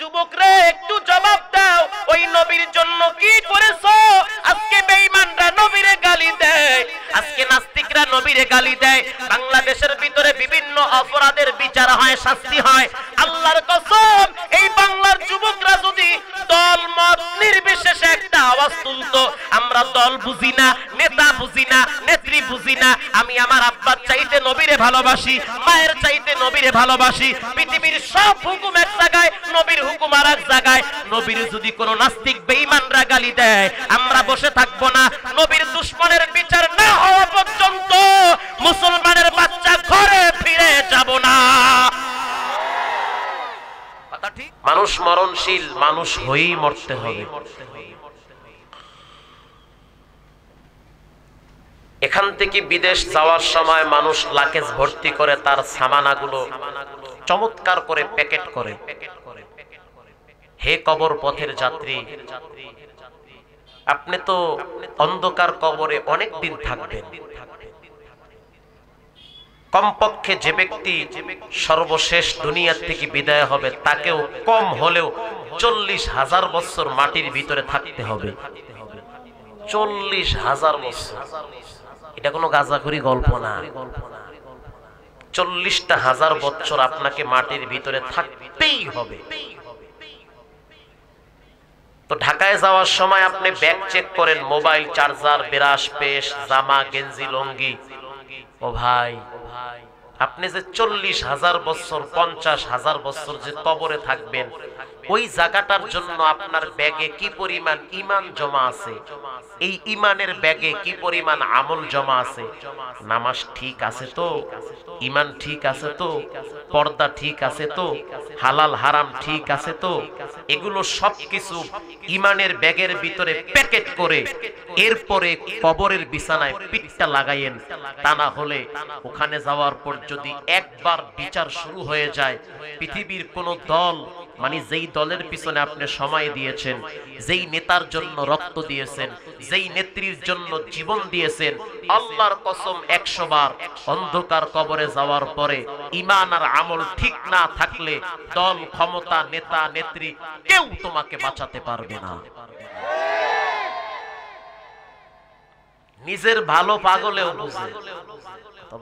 যুবক রে একটু জবাব দাও ওই নবীর জন্য কি করেছো আজকে বেঈমানরা নবীরে গালি দেয় আজকে নাস্তিকরা নবীরে গালি দেয় বাংলাদেশের ভিতরে বিভিন্ন অপরাধের বিচার হয় শাস্তি হয় আল্লাহর কসম এই বাংলার যুবকরা যদি দল মত নির্বিশেষে একটা আওয়াজ তুলতো আমরা দল বুঝি না নেতা বুঝি না নেত্রী বুঝি না আমি আমার আব্বার চাইতে নবীরে ভালোবাসি মায়ের চাইতে নবীরে ভালোবাসি পৃথিবীর সব হুকুম এক জায়গায় নবীর হুকুম আর এক জায়গায় নবীর যদি কোনো নাস্তিক বেইমানরা গালি দেয় আমরা বসে থাকব না নবীর দুশ্মনের বিচার না হওয়া পর্যন্ত মুসলমানের বাচ্চা ঘরে ফিরে যাব না মানুষ মরণশীল মানুষ হয়েই মরতে হবে এখান থেকে বিদেশ যাওয়ার সময় মানুষ লাকেজ ভর্তি করে তার সামানাগুলো চমৎকার করে প্যাকেট করে হে কবর পথের যাত্রী আপনি তো অন্ধকার কবরে অনেক দিন থাকবেন কমপক্ষে যে ব্যক্তি সর্বশেষ দুনিয়ার থেকে বিদায় হবে তাকেও কম হলেও চল্লিশ হাজার বছর মাটির ভিতরে থাকতে হবে চল্লিশ হাজার বছর এটা কোনো গাজাখুরি গল্প না চল্লিশটা হাজার বছর আপনাকে মাটির ভিতরে থাকতেই হবে তো ঢাকায় যাওয়ার সময় আপনি ব্যাগ চেক করেন মোবাইল চার্জার বেরাস পেশ জামা গেঞ্জি লঙ্গি ও ভাই আপনি যে চল্লিশ হাজার বছর পঞ্চাশ হাজার বছর যে কবরে থাকবেন ওই জায়গাটার জন্য আপনার ব্যাগে কি পরিমাণ ইমান জমা আছে এই ইমানের ব্যাগে কি পরিমাণ আমল জমা আছে নামাজ ঠিক আছে তো ইমান ঠিক আছে তো পর্দা ঠিক আছে তো হালাল হারাম ঠিক আছে তো এগুলো সব কিছু ইমানের ব্যাগের ভিতরে প্যাকেট করে এরপরে কবরের বিছানায় পিঠটা লাগাইয়েন তা না হলে ওখানে যাওয়ার পর যদি একবার বিচার শুরু হয়ে যায় পৃথিবীর কোনো দল মানে যেই দলের পিছনে আপনি সময় দিয়েছেন যেই নেতার জন্য রক্ত দিয়েছেন যেই নেত্রীর জন্য জীবন দিয়েছেন আল্লাহর কসম একশো বার অন্ধকার কবরে যাওয়ার পরে ইমান আর আমল ঠিক না থাকলে দল ক্ষমতা নেতা নেত্রী কেউ তোমাকে বাঁচাতে পারবে না নিজের ভালো পাগলেও বুঝে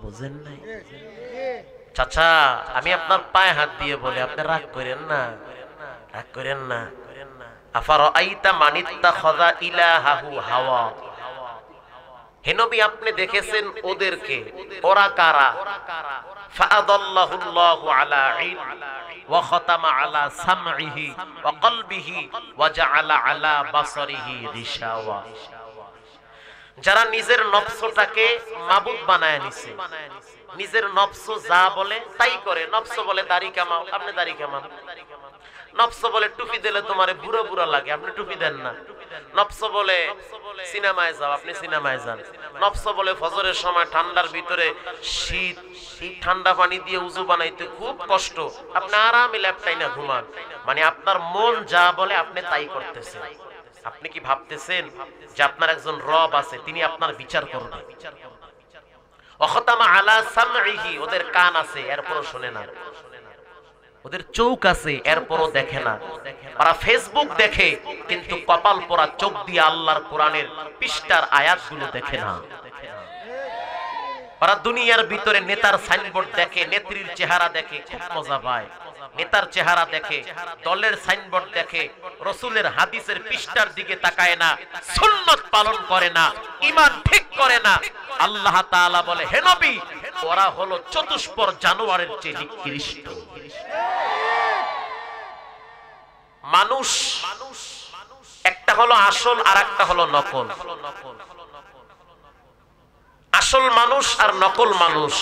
বুঝেন নাই চাচা আমি আপনার পায়ে হাত দিয়ে বলি আপনি রাগ করেন না রাগ করেন না হেনবি আপনি দেখেছেন ওদেরকে যারা নিজের নকশটাকে মাবুদ বানায় নিছে নিজের নফস যা বলে তাই করে নফস বলে দাড়ি কামাও আপনি দাড়ি কামান নফস বলে টুপি দিলে তোমার বুড়ো বুড়া লাগে আপনি টুপি দেন না নফস বলে সিনেমায় যাও আপনি সিনেমায় যান নফস বলে ফজরের সময় ঠান্ডার ভিতরে শীত ঠান্ডা পানি দিয়ে উজু বানাইতে খুব কষ্ট আপনি আরামে ল্যাপটাই না ঘুমান মানে আপনার মন যা বলে আপনি তাই করতেছেন আপনি কি ভাবতেছেন যে আপনার একজন রব আছে তিনি আপনার বিচার করবেন ওদের কান আছে এরপরও শোনে না ওদের চোখ আছে এরপরও দেখে না ওরা ফেসবুক দেখে কিন্তু কপাল পরা চোখ দিয়ে আল্লাহর কোরআনের পৃষ্ঠার আয়াতগুলো দেখে না ওরা দুনিয়ার ভিতরে নেতার সাইনবোর্ড দেখে নেত্রীর চেহারা দেখে খুব মজা পায় নেতার চেহারা দেখে দলের সাইনবোর্ড দেখে রসুলের হাদিসের পৃষ্ঠার দিকে তাকায় না সুন্নত পালন করে না ইমান ঠিক করে না আল্লাহ তালা বলে হেনবি ওরা হলো চতুষ্পর জানুয়ারের চেয়ে নিকৃষ্ট মানুষ একটা হলো আসল আর একটা হলো নকল আসল মানুষ আর নকল মানুষ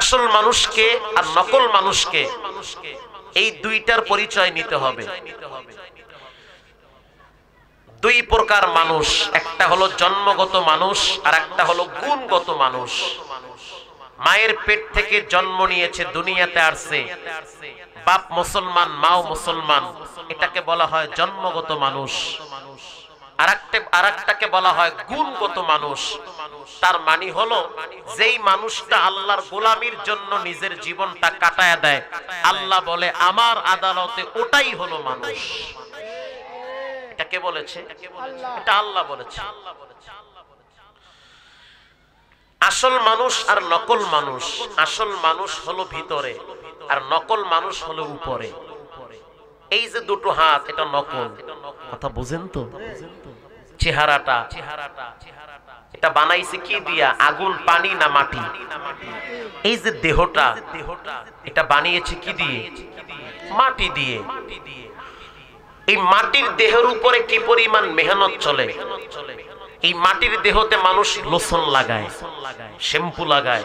আসল মানুষকে আর নকল মানুষকে এই দুইটার পরিচয় নিতে হবে দুই প্রকার মানুষ একটা হলো জন্মগত মানুষ আর একটা হলো গুণগত মানুষ মায়ের পেট থেকে জন্ম নিয়েছে দুনিয়াতে আসছে বাপ মুসলমান মাও মুসলমান এটাকে বলা হয় জন্মগত মানুষ আরেকটাকে বলা হয় গুণগত মানুষ তার মানে হলো যেই মানুষটা আল্লাহর গোলামির জন্য নিজের জীবনটা কাটায় দেয় আল্লাহ বলে আমার আদালতে ওটাই হলো মানুষ এটা বলেছে এটা বলেছে আসল মানুষ আর নকল মানুষ আসল মানুষ হলো ভিতরে আর নকল মানুষ হলো উপরে এই যে দুটো হাত এটা নকল কথা বুঝেন তো চেহারাটা এটা বানাইছে কি দিয়া আগুন পানি না মাটি এই যে দেহটা এটা বানিয়েছে কি দিয়ে মাটি দিয়ে এই মাটির দেহের উপরে কি পরিমাণ মেহনত চলে এই মাটির দেহতে মানুষ লোসন লাগায় শ্যাম্পু লাগায়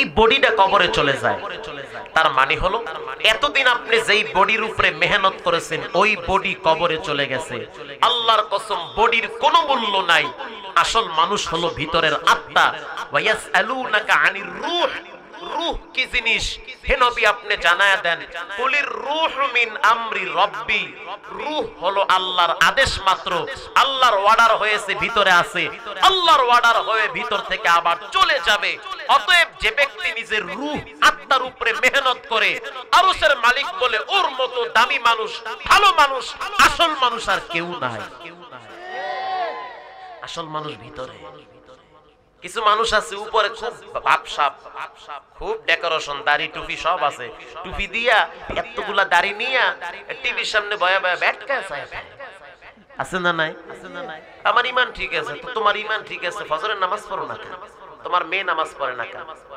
এই বডিটা কবরে চলে যায় তার মানে হলো এতদিন আপনি যেই বডির উপরে মেহনত করেছেন ওই বডি কবরে চলে গেছে আল্লাহর কসম বডির কোনো মূল্য নাই আসল মানুষ হলো ভিতরের আত্মা রুহ কি জিনিস হে নবী আপনি জানায়া দেন কুলির রুহ মিন আমরি রব্বি রুহ হলো আল্লাহর আদেশ মাত্র আল্লাহর অর্ডার হয়েছে ভিতরে আছে আল্লাহর অর্ডার হয়ে ভিতর থেকে আবার চলে যাবে অতএব যে ব্যক্তি নিজের রুহ আত্মার উপরে মেহনত করে আরসের মালিক বলে ওর মতো দামি মানুষ ভালো মানুষ আসল মানুষ আর কেউ নাই আসল মানুষ ভিতরে কিছু মানুষ আছে উপরে খুব সাপ খুব ডেকোরেশন দাড়ি টুপি সব আছে টুপি দিয়া এতগুলা দাড়ি নিয়া টিভির সামনে বয়া বয়া ব্যাটকায় আছে না নাই আমার ইমান ঠিক আছে তো তোমার ইমান ঠিক আছে ফজরের নামাজ পড়ো না তোমার মেয়ে নামাজ পড়ে না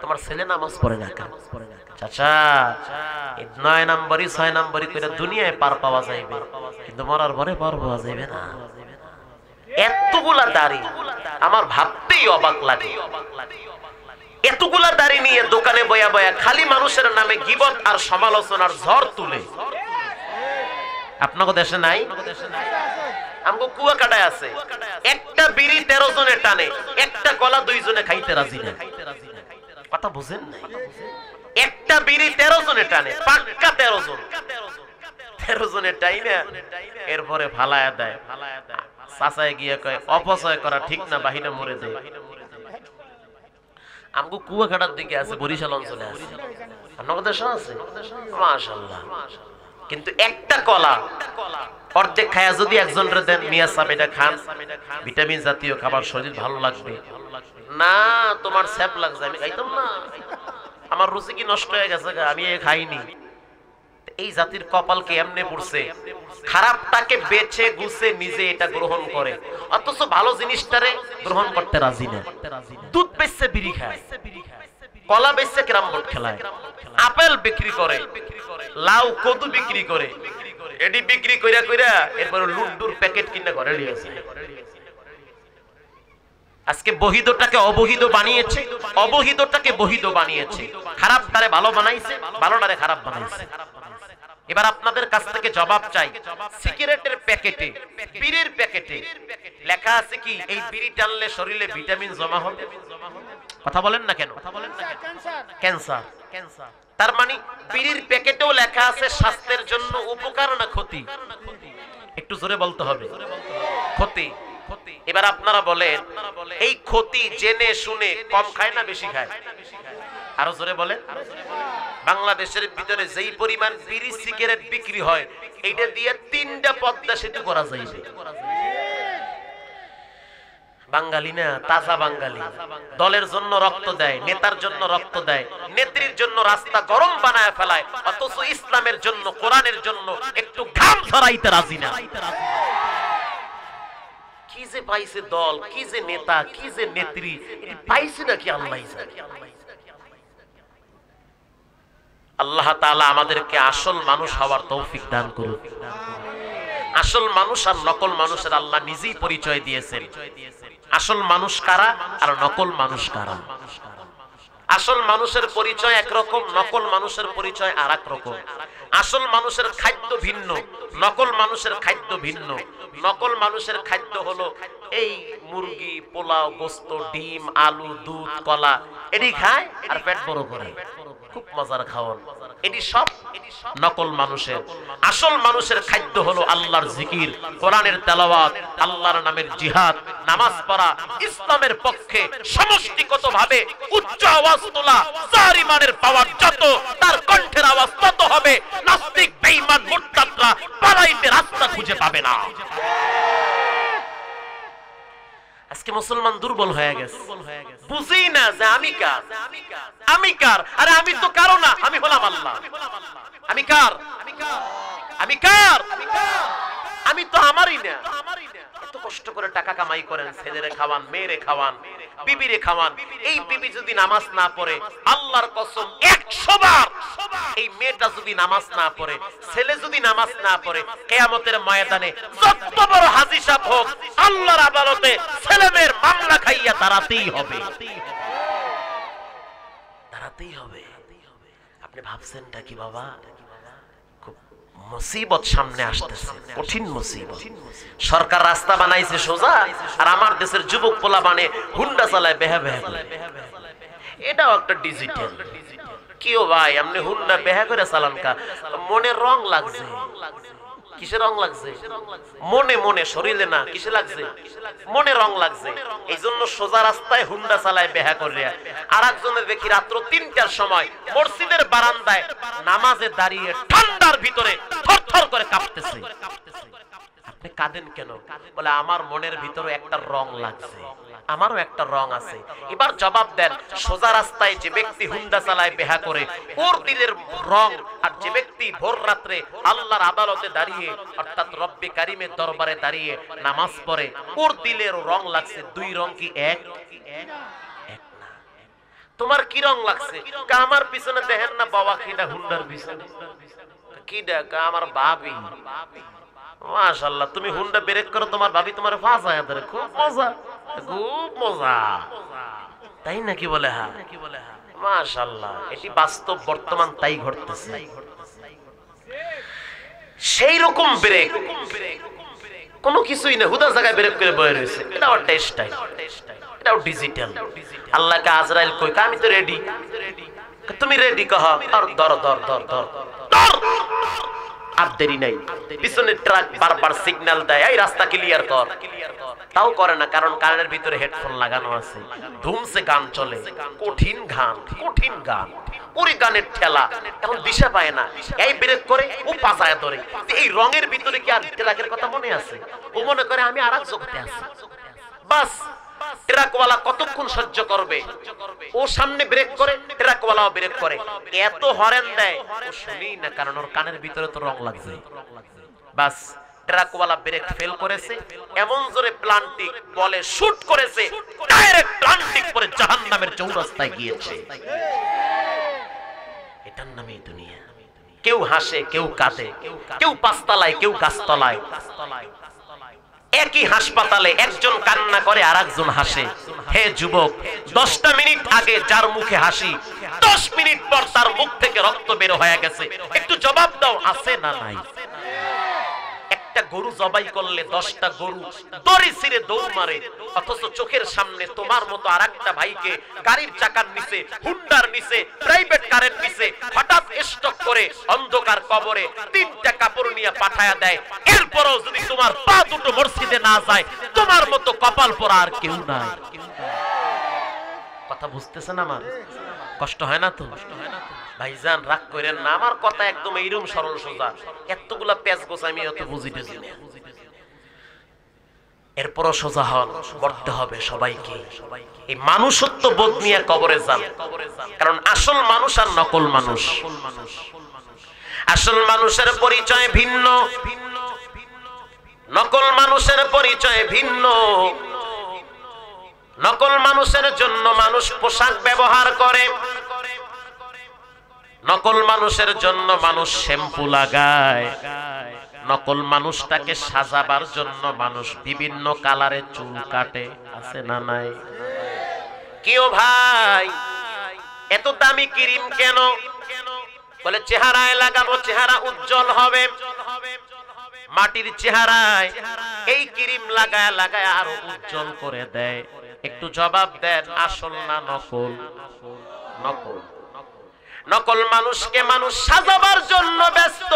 তোমার ছেলে নামাজ পড়ে না চাচা নয় নম্বরই ছয় নম্বরই করে দুনিয়ায় পার পাওয়া যাইবে কিন্তু মরার পরে পার পাওয়া যাইবে না এতগুলা দাড়ি আমার ভাবতেই অবাক লাগে এতগুলা দাড়ি নিয়ে দোকানে বয়া বয়া খালি মানুষের নামে গিবত আর সমালোচনার ঝড় তুলে আপনাকে দেশে নাই কুয়া কাটায় আছে একটা বিড়ি তেরো জনে টানে একটা গলা দুইজনে খাইতে রাজি না কথা বুঝেন না একটা বিড়ি তেরো জনে টানে পাক্কা তেরো জন তেরো জনে এরপরে ফালায়া দেয় দেয় চাচায় গিয়ে কয় অপচয় করা ঠিক না বাহিরে মরে দেয় আমগো কুয়াঘাটার দিকে আছে বরিশাল অঞ্চলে আছে আপনাদের কিন্তু একটা কলা অর্ধেক খায়া যদি একজনরে দেন মিয়া সাহেব খান ভিটামিন জাতীয় খাবার শরীর ভালো লাগবে না তোমার স্যাপ লাগছে আমি খাইতাম না আমার রুচি কি নষ্ট হয়ে গেছে আমি এ খাইনি এই জাতির কপালকে এমনি পড়ছে খারাপটাকে বেছে গুছে নিজে এটা গ্রহণ করে অথচ ভালো জিনিসটারে গ্রহণ করতে রাজি না দুধ বেচছে বিড়ি খায় কলা বেচছে ক্যারাম বোর্ড খেলায় আপেল বিক্রি করে লাউ কদু বিক্রি করে এডি বিক্রি কইরা কইরা এরপরে লুডুর প্যাকেট কিনে ঘরে নিয়ে আসে আজকে বহিদটাকে অবহিদ বানিয়েছে অবহিদটাকে বহিদ বানিয়েছে খারাপ তারে ভালো বানাইছে ভালোটারে খারাপ বানাইছে এবার আপনাদের কাছ থেকে জবাব চাই সিগারেটের প্যাকেটে বিড়ির প্যাকেটে লেখা আছে কি এই বিড়ি টানলে শরীরে ভিটামিন জমা হবে কথা বলেন না কেন কথা বলেন না ক্যান্সার ক্যান্সার তার মানে বিড়ির প্যাকেটেও লেখা আছে স্বাস্থ্যের জন্য উপকার না ক্ষতি একটু জোরে বলতে হবে ক্ষতি এবার আপনারা বলেন এই ক্ষতি জেনে শুনে কম খায় না বেশি খায় আরো জোরে বলেন বাংলাদেশের ভিতরে যেই পরিমাণ বিড়ি সিগারেট বিক্রি হয় এইটা দিয়ে তিনটা পদ্মা সেতু করা যাইবে বাঙালি না তাজা বাঙালি দলের জন্য রক্ত দেয় নেতার জন্য রক্ত দেয় নেত্রীর জন্য রাস্তা গরম বানায় ফেলায় অথচ ইসলামের জন্য কোরআনের জন্য একটু ঘাম ছড়াইতে রাজি না কি যে পাইছে দল কি যে নেতা কি যে নেত্রী পাইছে নাকি আল্লাহ আল্লাহ তালা আমাদেরকে আসল মানুষ হওয়ার তৌফিক দান করুন আসল মানুষ আর নকল মানুষের আল্লাহ নিজেই পরিচয় দিয়েছেন আসল মানুষ কারা আর নকল মানুষ কারা আসল মানুষের পরিচয় একরকম নকল মানুষের পরিচয় আর রকম আসল মানুষের খাদ্য ভিন্ন নকল মানুষের খাদ্য ভিন্ন নকল মানুষের খাদ্য হলো এই মুরগি পোলাও গোস্ত ডিম আলু দুধ কলা এটি খায় আর পেট বড় করে খুব মজার খাওয়ান এটি সব নকল মানুষের আসল মানুষের খাদ্য হলো আল্লাহর জিকির কোরআনের তেলাওয়াত আল্লাহর নামের জিহাদ নামাজ পড়া ইসলামের পক্ষে সমষ্টিগত ভাবে উচ্চ আওয়াজ তোলা যার ইমানের পাওয়ার যত তার কণ্ঠের আওয়াজ তত হবে নাস্তিক বেঈমান মুরতাদরা পালাইতে রাস্তা খুঁজে পাবে না ঠিক আজকে মুসলমান দুর্বল হয়ে গেছে বুঝি না যে আমি কার আমি কার আরে আমি তো কারো না আমি হলাম আল্লাহ আমি কার আমি কার আমি তো আমারই না কষ্ট করে টাকা কামাই করেন ছেলেরে খাওয়ান মেয়েরে খাওয়ান বিবিরে খাওয়ান এই বিবি যদি নামাজ না পড়ে আল্লাহর কসম 100 বার এই মেয়েটা যদি নামাজ না পড়ে ছেলে যদি নামাজ না পড়ে কিয়ামতের ময়দানে যত বড় হাজি সাপ হোক আল্লাহর আদালতে ছেলেমের মামলা খাইয়া দাঁড়াতেই হবে দাঁড়াতেই হবে আপনি ভাবছেন কি বাবা মুসিবত সামনে আসতেছে কঠিন মুসিবত সরকার রাস্তা বানাইছে সোজা আর আমার দেশের যুবক পোলা মানে হুন্ডা চালায় বেহা বেহা এটাও একটা ডিজিটাল কিও ভাই আপনি হুন্ডা বেহা করে চালান কা মনে রং লাগছে কিসে রং লাগছে মনে মনে শরীরে না কিসে লাগছে মনে রং লাগছে এই জন্য সোজা রাস্তায় হুন্ডা চালায় বেহা করে আর একজনের দেখি রাত্র তিনটার সময় মসজিদের বারান্দায় নামাজে দাঁড়িয়ে ঠান্ডার ভিতরে থর থর করে কাঁপতেছে কাঁদেন কেন বলে আমার মনের ভিতরে একটা রং লাগছে আমারও একটা রং আছে এবার জবাব দেন সোজা রাস্তায় যে ব্যক্তি হুন্দা চালায় বেহা করে ওর দিলের রং আর যে ব্যক্তি ভোর রাত্রে আল্লাহর আদালতে দাঁড়িয়ে অর্থাৎ রব্বে কারিমের দরবারে দাঁড়িয়ে নামাজ পড়ে ওর দিলের রং লাগছে দুই রং কি এক তোমার কি রং লাগছে আমার পিছনে দেখেন না বাবা কিডা হুন্ডার পিছনে কি কিডা আমার বাবি মাশাল্লাহ তুমি হুন্ডা ব্রেক করো তোমার ভাবি তোমার ফাঁস ধরে খুব মজা খুব মজা তাই নাকি বলে হ্যাঁ নাকি বলে হ্যাঁ মাশাল্লাহ এটি বাস্তব বর্তমান তাই ঘটতেছে সেই রকম ব্রেক কোনো কিছুই না হুদা জায়গায় ব্রেক করে বয়ে রয়েছে এটাও টেস্টাই এটাও ডিজিটাল আল্লাহকে আজরাইল কই আমি তো রেডি তুমি রেডি কহ আর ধর ধর ধর ধর দর আর দেরি নাই পিছনে ট্রাক বারবার সিগন্যাল দেয় এই রাস্তা ক্লিয়ার কর তাও করে না কারণ কানের ভিতরে হেডফোন লাগানো আছে ধুমসে গান চলে কঠিন গান কঠিন গান ওরে গানের ঠেলা এখন দিশা পায় না এই ব্রেক করে ও পাচায় ধরে এই রঙের ভিতরে কি আর ঠেলাকের কথা মনে আছে ও মনে করে আমি আর জগতে আছি বাস ট্রাকওয়ালা কতক্ষণ সহ্য করবে ও সামনে ব্রেক করে ট্রাকওয়ালাও ব্রেক করে এত হরেন দেয় শুনি না কারণ ওর কানের ভিতরে তো রং লাগছে বাস ট্রাকওয়ালা ব্রেক ফেল করেছে এমন জোরে প্লান্টিক বলে শুট করেছে ডাইরেক্ট প্লান্টিক পরে জাহান্নামের চৌরাস্তায় গিয়েছে এটার নামই দুনিয়া কেউ হাসে কেউ কাঁদে কেউ পাঁচতলায় কেউ গাছতলায় একই হাসপাতালে একজন কান্না করে আর একজন হাসে হে যুবক দশটা মিনিট আগে যার মুখে হাসি দশ মিনিট পর তার মুখ থেকে রক্ত বের হয়ে গেছে একটু জবাব দাও আছে না নাই একটা গরু জবাই করলে দশটা গরু দড়ি ছিঁড়ে দৌড় মারে অথচ চোখের সামনে তোমার মতো আর একটা ভাইকে গাড়ির চাকার নিচে হুন্ডার নিচে প্রাইভেট কারের নিচে হঠাৎ স্টক করে অন্ধকার কবরে তিনটা কাপড় নিয়ে পাঠায়া দেয় এরপরও যদি তোমার পা দুটো মসজিদে না যায় তোমার মতো কপাল পরা আর কেউ নাই কথা বুঝতেছেন আমার কষ্ট হয় না তো কষ্ট হয় না তো ভাইজান রাগ করেন না আমার কথা একদম এইরকম সরল সোজা এতগুলা পেঁচ গোছ আমি অত বুঝি টুঝি না এরপরও সোজা হন মরতে হবে সবাইকে এই মানুষত্ব বোধ নিয়ে কবরে যান কারণ আসল মানুষ আর নকল মানুষ আসল মানুষের পরিচয় ভিন্ন নকল মানুষের পরিচয় ভিন্ন নকল মানুষের জন্য মানুষ পোশাক ব্যবহার করে নকল মানুষের জন্য মানুষ শ্যাম্পু লাগায় নকল মানুষটাকে সাজাবার জন্য মানুষ বিভিন্ন কালারে চুল কাটে আছে না নাই কেউ ভাই এত দামি ক্রিম কেন বলে চেহারায় লাগাবো চেহারা উজ্জ্বল হবে মাটির চেহারায় এই ক্রিম লাগায় লাগায় আরো উজ্জ্বল করে দেয় একটু জবাব দেন আসল না নকল নকল নকল মানুষকে মানুষ সাজাবার জন্য ব্যস্ত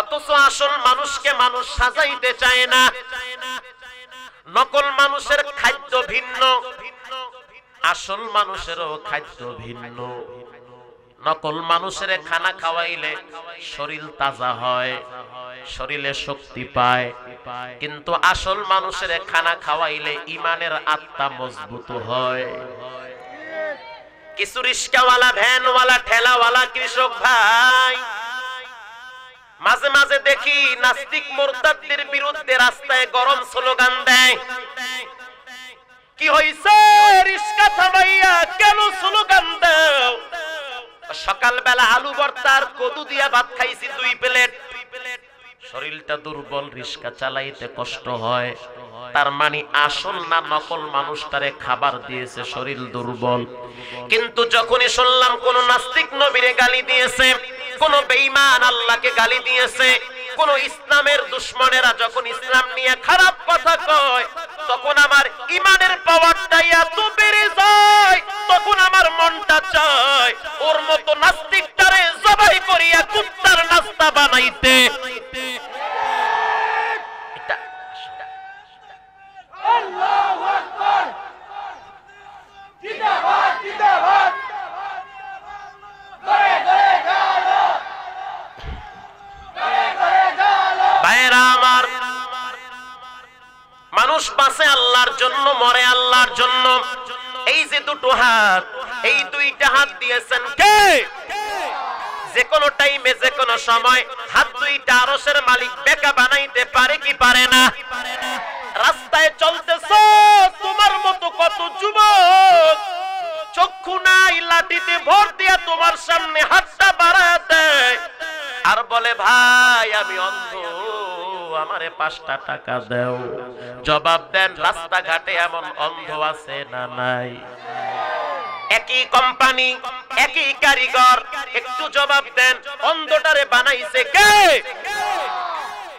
অথচ আসল মানুষকে মানুষ সাজাইতে চায় না নকল মানুষের খাদ্য ভিন্ন আসল মানুষেরও খাদ্য ভিন্ন নকল মানুষের খানা খাওয়াইলে শরীর তাজা হয় শরীরে শক্তি পায় কিন্তু আসল মানুষের খানা খাওয়াইলে ইমানের আত্মা মজবুত হয় কিছু রিক্সাওয়ালা ভ্যানওয়ালা ঠেলাওয়ালা কৃষক ভাই মাঝে মাঝে দেখি নাস্তিক মোরতাদদের বিরুদ্ধে রাস্তায় গরম স্লোগান দেয় কি হইছে রিস্কা থামাইয়া কেন স্লোগান দাও সকালবেলা আলু ভর্তার কদু দিয়া ভাত খাইছি দুই প্লেট দুই প্লেট শরীরটা দুর্বল রিস্কা চালাইতে কষ্ট হয় তার মানে আসল না নকল মানুষ তারে খাবার দিয়েছে শরীর দুর্বল কিন্তু যখনই শুনলাম কোন নাস্তিক নবীরে গালি দিয়েছে কোন বেঈমান আল্লাহকে গালি দিয়েছে কোন ইসলামের দুশ্মনেরা যখন ইসলাম নিয়ে খারাপ কথা কয় তখন আমার ইমানের পাওয়ারটাই এত বেড়ে যায় তখন আমার মনটা চায় ওর মতো নাস্তিকটারে জবাই করিয়া কুত্তার নাস্তা বানাইতে হাত এই দুইটা হাত দিয়েছেন কে যে কোনো টাইমে যে কোনো সময় হাত দুইটা আরসের মালিক বেকা বানাইতে পারে কি পারে না রাস্তায় চলতেছ তোমার মতো কত যুবক চক্ষু নাই লাঠিতে ভর দিয়া তোমার সামনে হাতটা বাড়া দেয় আর বলে ভাই আমি অন্ধ আমারে পাঁচটা টাকা দেও জবাব দেন রাস্তাঘাটে এমন অন্ধ আছে না নাই একই কোম্পানি একই কারিগর একটু জবাব দেন অন্ধটারে বানাইছে কে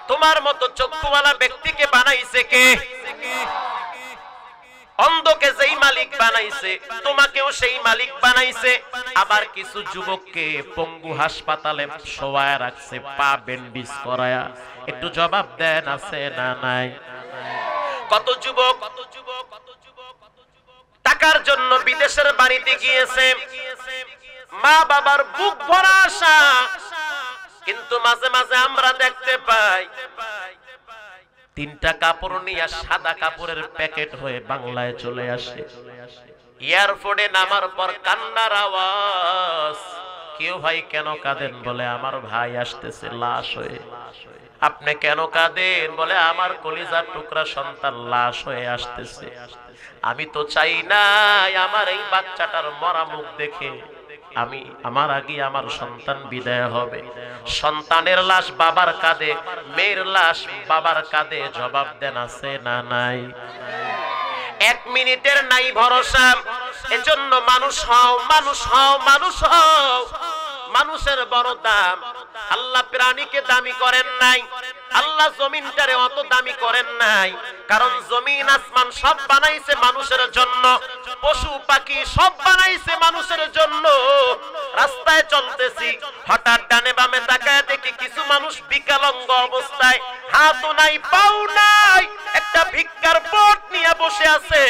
তোমার মতো চক্ষুওয়ালা ব্যক্তিকে বানাইছে কে অন্ধকে যেই মালিক বানাইছে তোমাকেও সেই মালিক বানাইছে আবার কিছু যুবককে পঙ্গু হাসপাতালে শোয়ায় রাখছে পা বেন্ডিজ করায়া একটু জবাব দেন আছে না নাই কত যুবক কত যুবক কত টাকার জন্য বিদেশের বাড়িতে গিয়েছে মা বাবার বুক ভরা আশা কিন্তু মাঝে মাঝে আমরা দেখতে পাই তিনটা কাপড় নিয়ে সাদা কাপড়ের প্যাকেট হয়ে বাংলায় চলে আসে এয়ারপোর্টে নামার পর কান্নার আওয়াজ কেউ ভাই কেন কাঁদেন বলে আমার ভাই আসতেছে লাশ হয়ে আপনি কেন কাঁদেন বলে আমার কলিজার টুকরা সন্তান লাশ হয়ে আসতেছে আমি তো চাই নাই আমার এই বাচ্চাটার মরা মুখ দেখে আমি আমার আগে আমার সন্তান বিদায় হবে সন্তানের লাশ বাবার কাঁধে মেয়ের লাশ বাবার কাঁধে জবাব দেন আছে না নাই এক মিনিটের নাই ভরসা এজন্য মানুষ হও মানুষ হও মানুষ হও মানুষের বড় দাম আল্লাহ প্রাণীকে দামি করেন নাই আল্লাহ জমিনটারে অত দামি করেন নাই কারণ জমিন আসমান সব বানাইছে মানুষের জন্য পশু পাখি সব বানাইছে মানুষের জন্য রাস্তায় চলতেছি হঠাৎ ডানে বামে তাকায় দেখি কিছু মানুষ বিকালঙ্গ অবস্থায় হাতও নাই পাও নাই একটা ভিক্ষার পট নিয়ে বসে আছে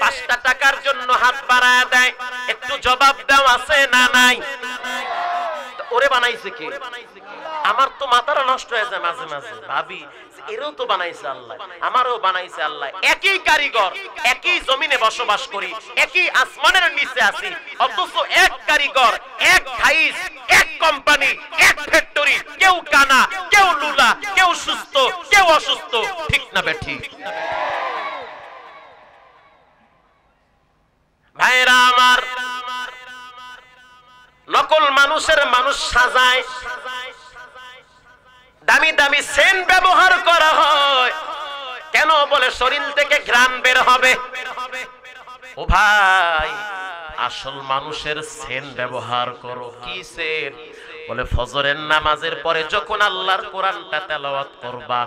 পাঁচটা টাকার জন্য হাত বাড়ায় দেয় একটু জবাব দাও আছে না নাই করে বানাইছে কে আমার তো মাথাটা নষ্ট হয়ে যায় মাঝে মাঝে ভাবি এরও তো বানাইছে আল্লাহ আমারও বানাইছে আল্লাহ একই কারিগর একই জমিনে বসবাস করি একই আসমানের নিচে আছি অথচ এক কারিগর এক খাইস এক কোম্পানি এক ফ্যাক্টরি কেউ কানা কেউ লুলা কেউ সুস্থ কেউ অসুস্থ ঠিক না বেঠি ভাইরা আমার নকল মানুষের মানুষ সাজায় দামি দামি সেন ব্যবহার করা হয় কেন বলে শরীর থেকে ঘ্রাণ বের হবে ও ভাই আসল মানুষের সেন ব্যবহার করো কি সেন বলে ফজরের নামাজের পরে যখন আল্লাহর কোরআনটা তেলাওয়াত করবা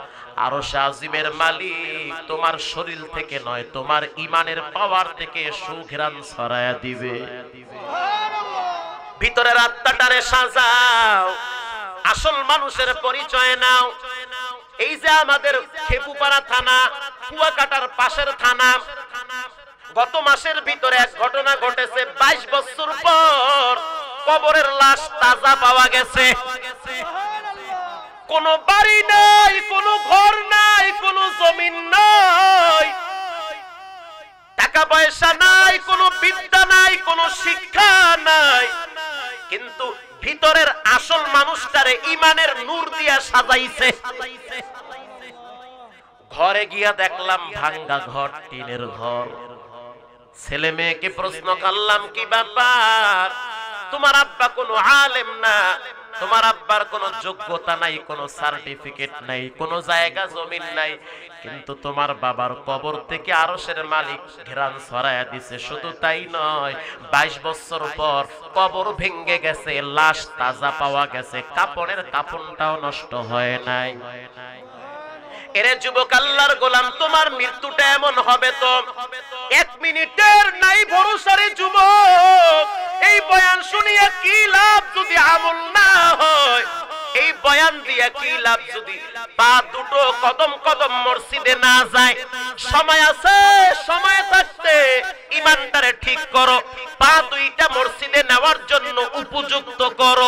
আরো শাহিমের মালিক তোমার শরীর থেকে নয় তোমার ইমানের পাওয়ার থেকে সুঘ্রাণ ছড়ায়া দিবে ভিতরের আত্মাটারে সাজাও আসল মানুষের পরিচয় নাও এই যে আমাদের খেপুপাড়া থানা কুয়াকাটার পাশের থানা গত মাসের ভিতরে এক ঘটনা ঘটেছে বাইশ বছর পর কবরের লাশ তাজা পাওয়া গেছে কোনো বাড়ি নাই কোনো ঘর নাই কোনো জমিন নাই টাকা পয়সা নাই কোনো বিদ্যা নাই কোনো শিক্ষা নাই কিন্তু ভিতরের আসল মানুষটারে ইমানের নূর দিয়া সাজাইছে ঘরে গিয়া দেখলাম ভাঙ্গা ঘর টিনের ঘর ছেলে মেয়েকে প্রশ্ন করলাম কি ব্যাপার তোমার আব্বা কোনো আলেম না তোমার আব্বার কোনো যোগ্যতা নাই কোনো সার্টিফিকেট নাই কোনো জায়গা জমিন নাই কিন্তু তোমার বাবার কবর থেকে আরশের মালিক ঘেরান ছড়ায়া দিছে শুধু তাই নয় বাইশ বছর পর কবর ভেঙ্গে গেছে লাশ তাজা পাওয়া গেছে কাপড়ের কাপড়টাও নষ্ট হয় নাই এরে যুবক আল্লাহর গোলাম তোমার মৃত্যুটা এমন হবে তো এক মিনিটের নাই ভরসারে যুবক এই বয়ান শুনিয়া কি লাভ যদি আমল না হয় এই বয়ান দিয়া কি লাভ যদি পা দুটো কদম কদম মসজিদে না যায় সময় আছে সময় থাকতে ইমানদারে ঠিক করো পা দুইটা মসজিদে নেওয়ার জন্য উপযুক্ত করো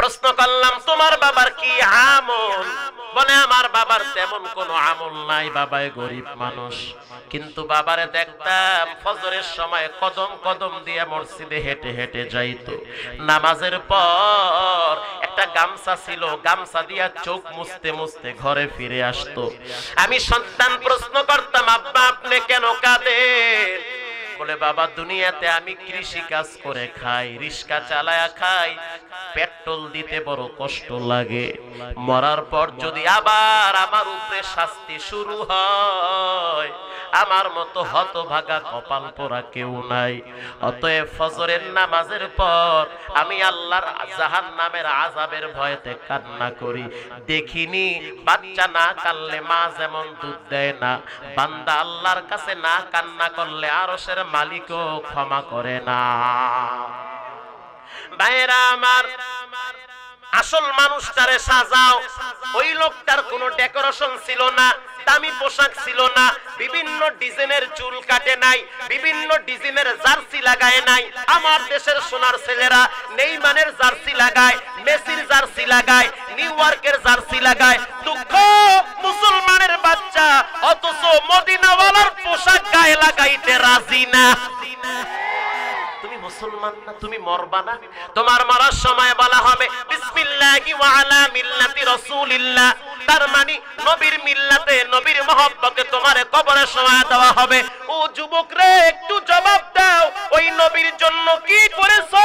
প্রশ্ন করলাম তোমার বাবার কি আমল বলে আমার বাবার তেমন কোন আমল নাই বাবাই গরিব মানুষ কিন্তু বাবারে দেখতাম ফজরের সময় কদম কদম দিয়ে মসজিদে হেঁটে হেঁটে যাইতো নামাজের পর একটা গামছা ছিল গামছা দিয়া চোখ মুছতে মুছতে ঘরে ফিরে আসতো আমি সন্তান প্রশ্ন করতাম আব্বা আপনি কেন কাঁদেন বলে বাবা দুনিয়াতে আমি কৃষি কাজ করে খাই রিস্কা চালায়া খাই পেট্রোল দিতে বড় কষ্ট লাগে মরার পর যদি আবার আমার উপরে শাস্তি শুরু হয় আমার মতো হতভাগা কপাল পোড়া কেউ নাই অতএব ফজরের নামাজের পর আমি আল্লাহর জাহান নামের আজাবের ভয়তে কান্না করি দেখিনি বাচ্চা না কাঁদলে মা যেমন দুধ দেয় না বান্দা আল্লাহর কাছে না কান্না করলে আরশের মালিকও ক্ষমা করে না ভাইরা আমার আসল মানুষটারে সাজাও ওই লোকটার কোনো ডেকোরেশন ছিল না দামি পোশাক ছিল না বিভিন্ন ডিজাইনের চুল কাটে নাই বিভিন্ন ডিজাইনের জার্সি লাগায় নাই আমার দেশের সোনার ছেলেরা নেইমানের জার্সি লাগায় মেসির জার্সি লাগায় নিউইয়র্কের জার্সি লাগায় দুঃখ মুসলমানের বাচ্চা অথচ মদিনাওয়ালার পোশাক গায়ে লাগাইতে রাজি না তুমি মুসলমান না তুমি মরবা না তোমার মরার সময় বলা হবে বিসমিল্লাহি ওয়া আলা মিল্লাতি রাসূলিল্লাহ তার মানে নবীর মিল্লাতে নবীর মহব্বতে তোমার কবরে সময় দেওয়া হবে ও যুবক রে একটু জবাব দাও ওই নবীর জন্য কি করেছো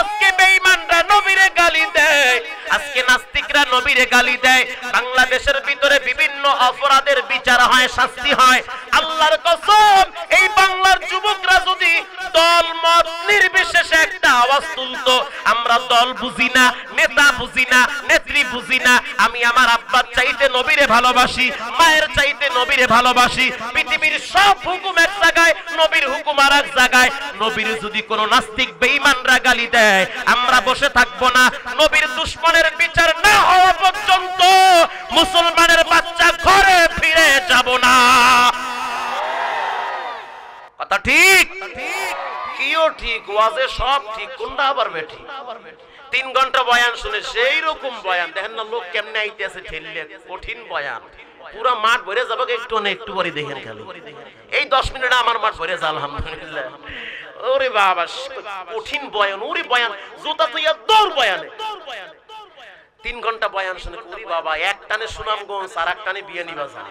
আজকে বেঈমানরা নবীরে গালি দেয় আজকে নাস্তিকরা নবীরে গালি দেয় বাংলাদেশের ভিতরে বিভিন্ন অপরাধের বিচার হয় শাস্তি হয় আল্লাহর কসম এই বাংলার যুবকরা যদি দল মত নি নির্বিশেষে একটা আওয়াজ তুলতো আমরা দল বুঝি না নেতা বুঝি না নেত্রী বুঝি না আমি আমার আব্বার চাইতে নবীরে ভালোবাসি মায়ের চাইতে নবীরে ভালোবাসি পৃথিবীর সব হুকুম এক জায়গায় নবীর হুকুম আর এক জায়গায় নবীর যদি কোনো নাস্তিক বেঈমানরা গালি দেয় আমরা বসে থাকব না নবীর দুশ্মনের বিচার না হওয়া পর্যন্ত মুসলমানের বাচ্চা ঘরে ফিরে যাব না কথা ঠিক ঠিক কিও ঠিক ওয়াজে সব ঠিক কোনটা আবার বেঠি তিন ঘন্টা বয়ান শুনে সেই রকম বয়ান দেখেন না লোক কেমনে আইতেছে ঠেললে কঠিন বয়ান পুরা মাঠ ভরে যাবে একটু না একটু পরে দেখেন খালি এই দশ মিনিট আমার মাঠ ভরে যা আলহামদুলিল্লাহ ওরে বাবা কঠিন বয়ান ওরে বয়ান জুতা তো ইয়া দৌড় বয়ান তিন ঘন্টা বয়ান শুনে ওরে বাবা এক টানে সুনামগঞ্জ আর এক টানে বিয়ানি বাজার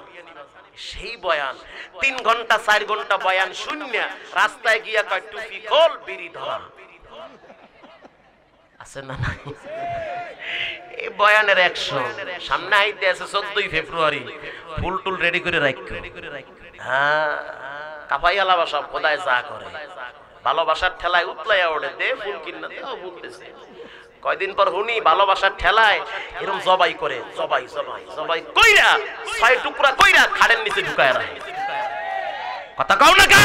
সেই বয়ান তিন ঘন্টা চার ঘন্টা বয়ান শূন্য রাস্তায় গিয়া কয় টুপি কল বিড়ি ধরা আছে না এই বয়ানের একশো সামনে আইতে আছে চোদ্দই ফেব্রুয়ারি ফুল টুল রেডি করে রাখ হ্যাঁ কাপাই আলাবাসা খোদায় যা করে ভালোবাসার ঠেলায় উতলাইয়া ওঠে দে ফুল কিনা বলতেছে কয়দিন পর হুনি ভালোবাসার ঠেলায় এরকম জবাই করে জবাই জবাই জবাই কইরা ছয় টুকরা কইরা খাড়ের নিচে ঢুকায় রাখে কথা কও না কা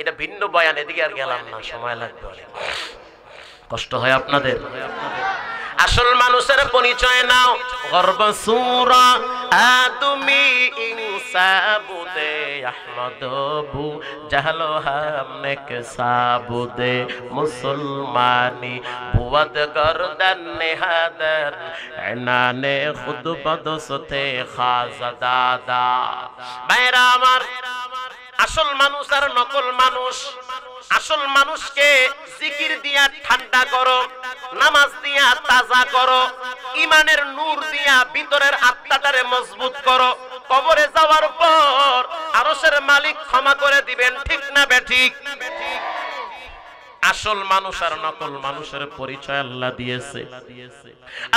এটা ভিন্ন বয়ান এদিকে আর গেলাম না সময় লাগবে কষ্ট হয় আপনাদের আসল মানুষের পরিচয় নাও গর্ব সুরা তুমি ইনসাবুদে আহমদ বু জাহলো হামনে কে সাবুদে মুসলমানি বুয়াদ গরদান নেহাদার এনানে খুদ বদসতে খাজা দাদা ভাইরা আমার আসল মানুষ আর নকল মানুষ আসল মানুষকে জিকির দিয়া ঠান্ডা করো নামাজ দিয়া তাজা করো ইমানের নূর দিয়া ভিতরের আত্মাটারে মজবুত করো কবরে যাওয়ার পর আরসের মালিক ক্ষমা করে দিবেন ঠিক না বেঠিক আসল মানুষ আর নকল মানুষের পরিচয় আল্লাহ দিয়েছে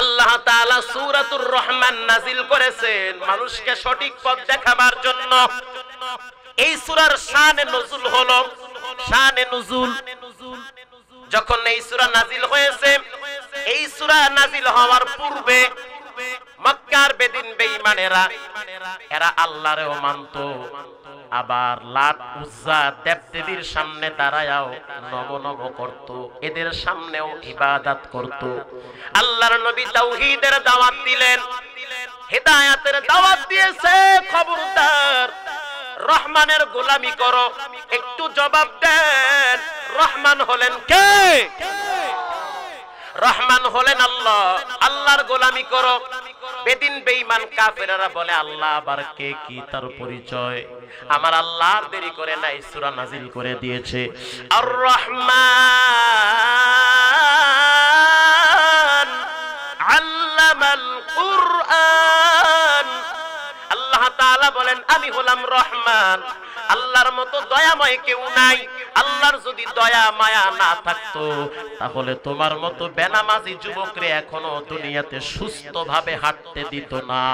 আল্লাহ তাআলা সূরাতুর রহমান নাজিল করেছেন মানুষকে সঠিক পথ দেখাবার জন্য এই সুরার শানে নজুল হলো শানে নজুল যখন এই সুরা নাজিল হয়েছে এই সুরা নাজিল হওয়ার পূর্বে মক্কার বেদিন বেঈমানেরা এরা আল্লাহরেও মানত আবার লাত উজ্জা দেবদেবীর সামনে দাঁড়ায়াও নব নব করত এদের সামনেও ইবাদত করত আল্লাহর নবী তাওহীদের দাওয়াত দিলেন হেদায়েতের দাওয়াত দিয়েছে খবরদার রহমানের গোলামি করো একটু জবাব দেন রহমান হলেন কে রহমান হলেন আল্লাহ আল্লাহর গোলামি করো বেদিন বেইমান কাফেরারা বলে আল্লাহ আবার কে কি তার পরিচয় আমার আল্লাহ দেরি করে নাই সূরা নাজিল করে দিয়েছে আর রহমান আল্লামাল কুরআন তাআলা বলেন আমি হলাম রহমান আল্লাহর মতো দয়াময় কেউ নাই আল্লাহর যদি দয়া মায়া না থাকতো তাহলে তোমার মতো বেনামাজি যুবকরে এখনো দুনিয়াতে সুস্থভাবে হাঁটতে দিত না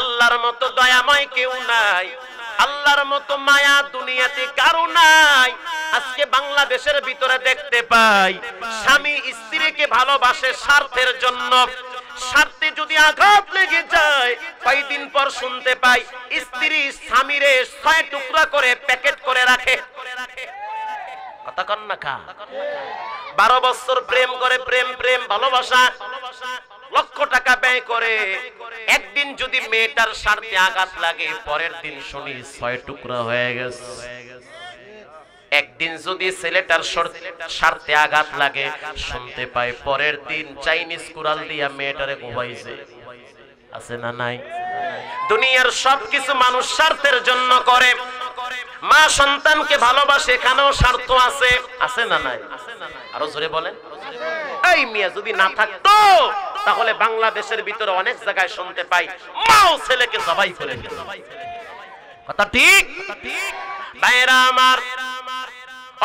আল্লাহর মতো দয়াময় কেউ নাই আল্লাহর মতো মায়া দুনিয়াতে কারো নাই আজকে বাংলাদেশের ভিতরে দেখতে পাই স্বামী স্ত্রীকে ভালোবাসে স্বার্থের জন্য সাথে যদি আঘাত লেগে যায় কয়েকদিন পর শুনতে পাই স্ত্রী স্বামীরে ছয় টুকরা করে প্যাকেট করে রাখে বারো বছর প্রেম করে প্রেম প্রেম ভালোবাসা লক্ষ টাকা ব্যয় করে একদিন যদি মেয়েটার স্বার্থে আঘাত লাগে পরের দিন শুনি ছয় টুকরা হয়ে গেছে একদিন যদি ছেলেটার স্বার্থে আঘাত লাগে শুনতে পায় পরের দিন চাইনিজ কুড়াল দিয়া মেয়েটারে ঘুমাইছে আছে না নাই দুনিয়ার সবকিছু মানুষ স্বার্থের জন্য করে মা সন্তানকে ভালোবাসে এখানেও স্বার্থ আছে আছে না নাই আরো জোরে বলেন এই মিয়া যদি না থাকতো তাহলে বাংলাদেশের ভিতরে অনেক জায়গায় শুনতে পাই মাও ছেলেকে জবাই করে কথা ঠিক ভাইরা আমার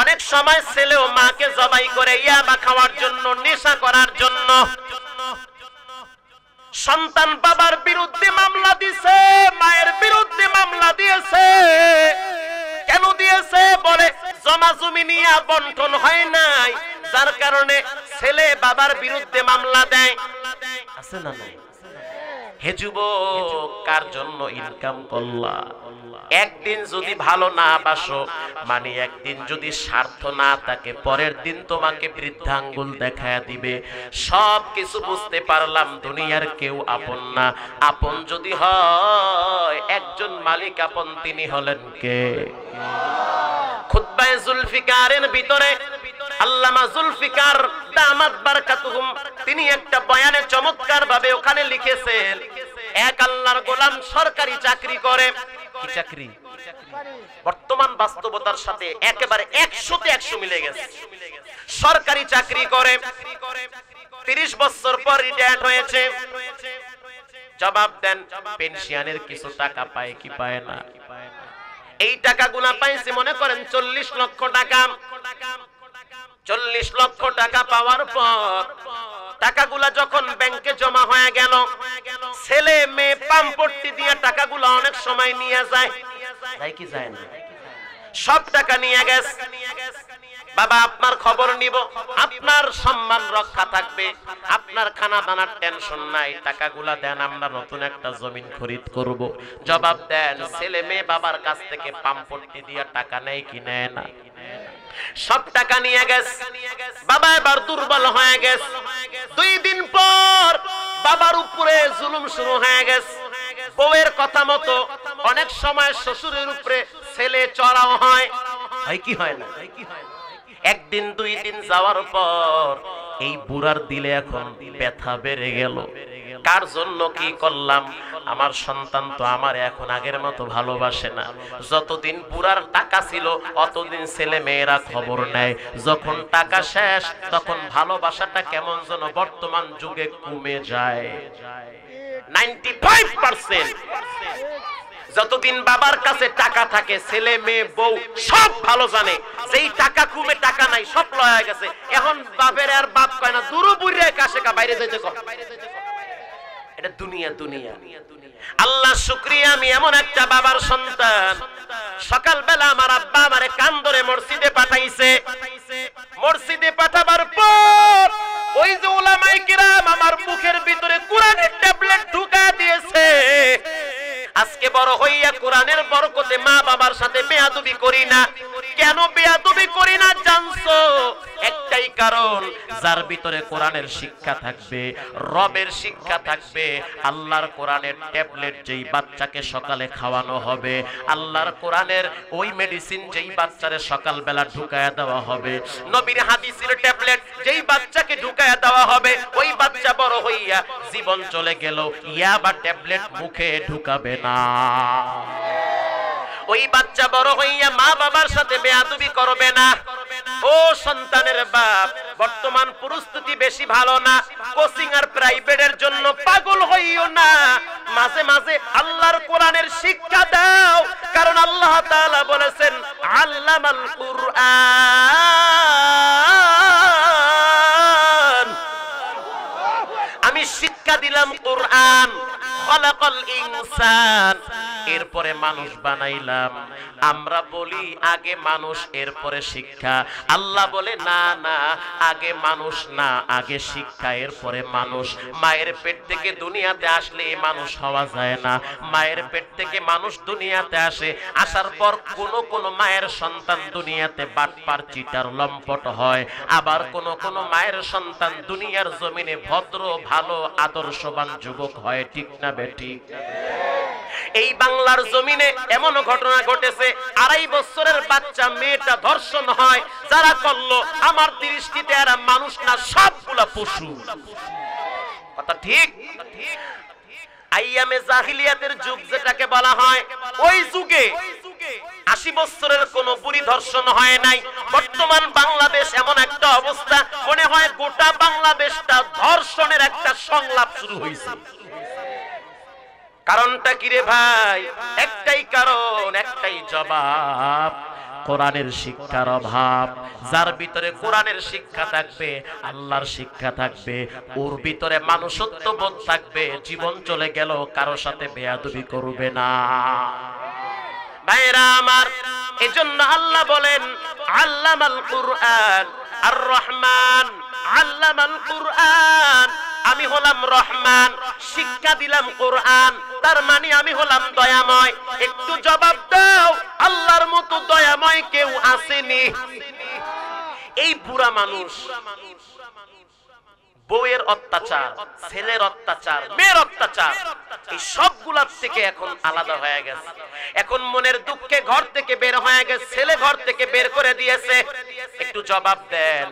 অনেক সময় ছেলেও মাকে জবাই করে ইয়াবা খাওয়ার জন্য নেশা করার জন্য সন্তান বাবার বিরুদ্ধে মামলা দিছে মায়ের বিরুদ্ধে মামলা দিয়েছে কেন দিয়েছে বলে জমা জমি নিয়ে বন্টন হয় নাই যার কারণে ছেলে বাবার বিরুদ্ধে মামলা দেয় আছে না নাই হে যুবক কার জন্য ইনকাম করলা একদিন যদি ভালো না বাসো মানে একদিন যদি স্বার্থ না থাকে পরের দিন তোমাকে বৃদ্ধাঙ্গুল দেখায় দিবে সব কিছু বুঝতে পারলাম দুনিয়ার কেউ আপন না আপন যদি হয় একজন মালিক আপন তিনি হলেন কে খুদ্বায় জুলফিকারের ভিতরে আল্লামা জুলফিকার দামাত বারকাতুহুম তিনি একটা বয়ানে চমৎকার ভাবে ওখানে লিখেছেন এক আল্লাহর গোলাম সরকারি চাকরি করে চাকরি বর্তমান বাস্তবতার সাথে একেবারে একশোতে একশো মিলে গেছে সরকারি চাকরি করে তিরিশ বছর পর রিটায়ার হয়েছে জবাব দেন পেনশিয়ানের কিছু টাকা পায় কি পায় না এই টাকা গুলা পাইছে মনে করেন চল্লিশ লক্ষ টাকা চল্লিশ লক্ষ টাকা পাওয়ার পর টাকাগুলা যখন ব্যাংকে জমা হয়ে গেল ছেলে মেয়ে পাম্পটি দিয়ে টাকাগুলা অনেক সময় নিয়ে যায় কি যায় না সব টাকা নিয়ে গেছে বাবা আপনার খবর নিব আপনার সম্মান রক্ষা থাকবে আপনার খানা দানার টেনশন নাই টাকাগুলা দেন আমরা নতুন একটা জমিন খরিদ করব জবাব দেন ছেলে মেয়ে বাবার কাছ থেকে পাম্পটি দিয়ে টাকা নেয় কি নেয় না সব টাকা নিয়ে গেছে বাবা এবার দুর্বল হয়ে গেছে দুই দিন পর বাবার উপরে জুলুম শুরু হয়ে গেছে বউয়ের কথা মতো অনেক সময় শ্বশুরের উপরে ছেলে চড়াও হয় হয় কি হয় না একদিন দুই দিন যাওয়ার পর এই বুড়ার দিলে এখন ব্যথা বেড়ে গেল কার জন্য কি করলাম আমার সন্তান তো আমার এখন আগের মতো ভালোবাসে না যতদিন পুরার টাকা ছিল অতদিন ছেলে মেয়েরা খবর নেয় যখন টাকা শেষ তখন ভালোবাসাটা কেমন যেন বর্তমান যুগে কমে যায় যতদিন বাবার কাছে টাকা থাকে ছেলে মেয়ে বউ সব ভালো জানে যেই টাকা কুমে টাকা নাই সব লয়া গেছে এখন বাপের আর বাপ কয় না দূর বুড়ে কা বাইরে যাইতে কয় এটা দুনিয়া দুনিয়া আল্লাহ শুক্রিয়া আমি এমন একটা বাবার সন্তান সকালবেলা আমার আব্বা আমারে কান ধরে মসজিদে পাঠাইছে মসজিদে পাঠাবার পর ওই যে ওলামাই কিরাম আমার মুখের ভিতরে কোরআনের ট্যাবলেট ঢুকা দিয়েছে আজকে বড় হইয়া কোরআনের বরকতে মা বাবার সাথে বেয়াদবি করি না কেন বেয়াদবি করি না জানছো একটাই কারণ যার ভিতরে কোরআনের শিক্ষা থাকবে রবের শিক্ষা থাকবে আল্লাহর কোরআনের ট্যাবলেট যেই বাচ্চাকে সকালে খাওয়ানো হবে আল্লাহর কোরআনের ওই মেডিসিন যেই বাচ্চারে সকালবেলা ঢুকায়া দেওয়া হবে নবীর হাদিসের ট্যাবলেট যেই বাচ্চাকে ঢুকায়া দেওয়া হবে ওই বাচ্চা বড় হইয়া জীবন চলে গেল ইয়া বা ট্যাবলেট মুখে ঢুকাবে না ওই বাচ্চা বড় হইয়া মা বাবার সাথে বেয়াদুবি করবে না ও সন্তানের বাপ বর্তমান পরিস্থিতি বেশি ভালো না কোচিং আর প্রাইভেটের জন্য পাগল হইও না মাঝে মাঝে আল্লাহর কোরআনের শিক্ষা দাও কারণ আল্লাহ তাআলা বলেছেন আল্লামাল কুরআন আমি শিক্ষা ব্যাখ্যা দিলাম কোরআন এরপরে মানুষ বানাইলাম আমরা বলি আগে মানুষ এরপরে শিক্ষা আল্লাহ বলে না না আগে মানুষ না আগে শিক্ষা এরপরে মানুষ মায়ের পেট থেকে দুনিয়াতে আসলে মানুষ হওয়া যায় না মায়ের পেট থেকে মানুষ দুনিয়াতে আসে আসার পর কোন কোন মায়ের সন্তান দুনিয়াতে বাটপার চিটার লম্পট হয় আবার কোন কোন মায়ের সন্তান দুনিয়ার জমিনে ভদ্র ভালো আদর আদর্শবান যুবক হয় ঠিক না বেটি এই বাংলার জমিনে এমন ঘটনা ঘটেছে আড়াই বছরের বাচ্চা মেয়েটা ধর্ষণ হয় যারা করলো আমার দৃষ্টিতে আর মানুষ না সবগুলা পশু কথা ঠিক আইয়ামে জাহিলিয়াতের যুগ যেটাকে বলা হয় ওই যুগে আশি বছরের কোন বুড়ি ধর্ষণ হয় নাই বর্তমান বাংলাদেশ এমন একটা অবস্থা মনে হয় গোটা বাংলাদেশটা ধর্ষণের একটা সংলাপ শুরু হয়েছে কারণটা কি রে ভাই একটাই কারণ একটাই জবাব কোরআনের শিক্ষার অভাব যার ভিতরে কোরআনের শিক্ষা থাকবে আল্লাহর শিক্ষা থাকবে ওর ভিতরে মানুষত্ব বোধ থাকবে জীবন চলে গেল কারো সাথে বেয়াদবি করবে না ভাইরা আমার এজন্য আল্লাহ বলেন আল্লামাল কুরআন আর রহমান আল্লামাল কুরআন আমি হলাম রহমান শিক্ষা দিলাম কোরআন তার মানে আমি হলাম দয়াময় একটু জবাব দাও আল্লাহর মতো দয়াময় কেউ আসেনি এই বুড়া মানুষ বউয়ের অত্যাচার ছেলের অত্যাচার মেয়ের অত্যাচার এই সবগুলার থেকে এখন আলাদা হয়ে গেছে এখন মনের দুঃখে ঘর থেকে বের হয়ে গেছে ছেলে ঘর থেকে বের করে দিয়েছে একটু জবাব দেন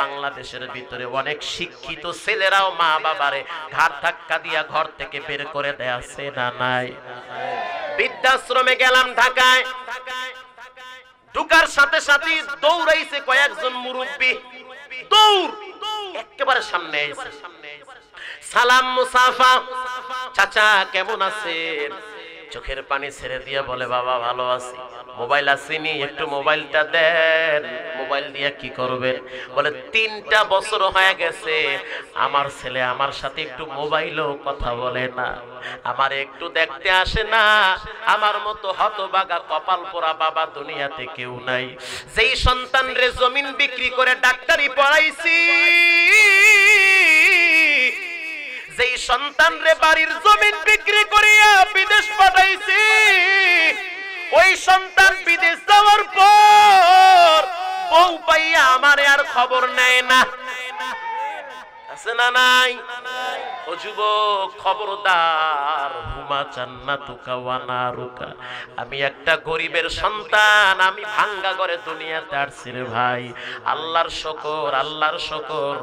বাংলাদেশের ভিতরে অনেক শিক্ষিত ছেলেরাও মা বাবারে ঘাট ধাক্কা দিয়া ঘর থেকে বের করে দেয় আছে না নাই বিদ্যাশ্রমে গেলাম ঢাকায় ঢুকার সাথে সাথে দৌড়াইছে কয়েকজন মুরব্বী দৌড় একেবারে সামনে সালাম মুসাফা চাচা কেমন আছেন চোখের পানি ছেড়ে দিয়ে বলে বাবা ভালো আছি মোবাইল আসিনি একটু মোবাইলটা দেন মোবাইল দিয়ে কি করবেন বলে তিনটা বছর হয়ে গেছে আমার ছেলে আমার সাথে একটু মোবাইলও কথা বলে না আমার একটু দেখতে আসে না আমার মতো হতবাগা কপাল পোড়া বাবা দুনিয়াতে কেউ নাই যেই সন্তান রে জমিন বিক্রি করে ডাক্তারি পড়াইছি যেই সন্তান রে বাড়ির জমিন বিক্রি করিয়া বিদেশ পাঠাইছি ওই সন্তান বিদেশ যাওয়ার পর বউ পাইয়া আমার আর খবর নেয় না আছে না নাই ও যুবক খবরদার হুমা জান্নাতুকা ওয়া নারুকা আমি একটা গরিবের সন্তান আমি ভাঙ্গা করে দুনিয়াতে আসছি রে ভাই আল্লাহর শকর আল্লাহর শকর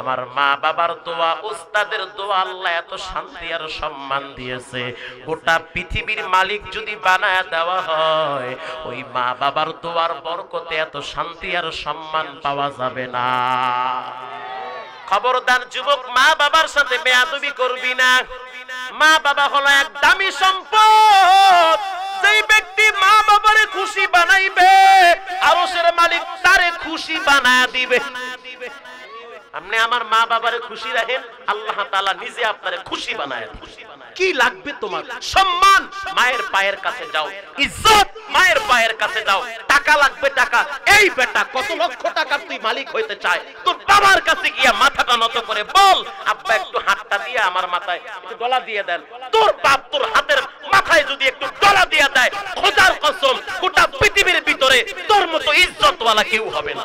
আমার মা বাবার দোয়া ওস্তাদের দোয়া আল্লাহ এত শান্তি আর সম্মান দিয়েছে গোটা পৃথিবীর মালিক যদি বানায় দেওয়া হয় ওই মা বাবার দোয়ার বরকতে এত শান্তি আর সম্মান পাওয়া যাবে না খবরদার যুবক মা বাবার সাথে বেয়াদবি করবি না মা বাবা হলো এক দামি সম্পদ যেই ব্যক্তি মা বাবারে খুশি বানাইবে আর ওসের মালিক তারে খুশি বানায় দিবে আপনি আমার মা বাবারে খুশি রাখেন আল্লাহ তাআলা নিজে আপনারে খুশি বানায় খুশি কি লাগবে তোমার সম্মান মায়ের পায়ের কাছে যাও ইজ্জত মায়ের পায়ের কাছে যাও টাকা লাগবে টাকা এই বেটা কত লক্ষ টাকার তুই মালিক হইতে চায় তোর বাবার কাছে গিয়া মাথাটা নত করে বল আব্বা একটু হাতটা দিয়ে আমার মাথায় একটু গলা দিয়ে দেন তোর বাপ তোর হাতের মাথায় যদি একটু গলা দিয়ে দেয় খোঁজার কসম গোটা পৃথিবীর ভিতরে তোর মতো ইজ্জতওয়ালা কেউ হবে না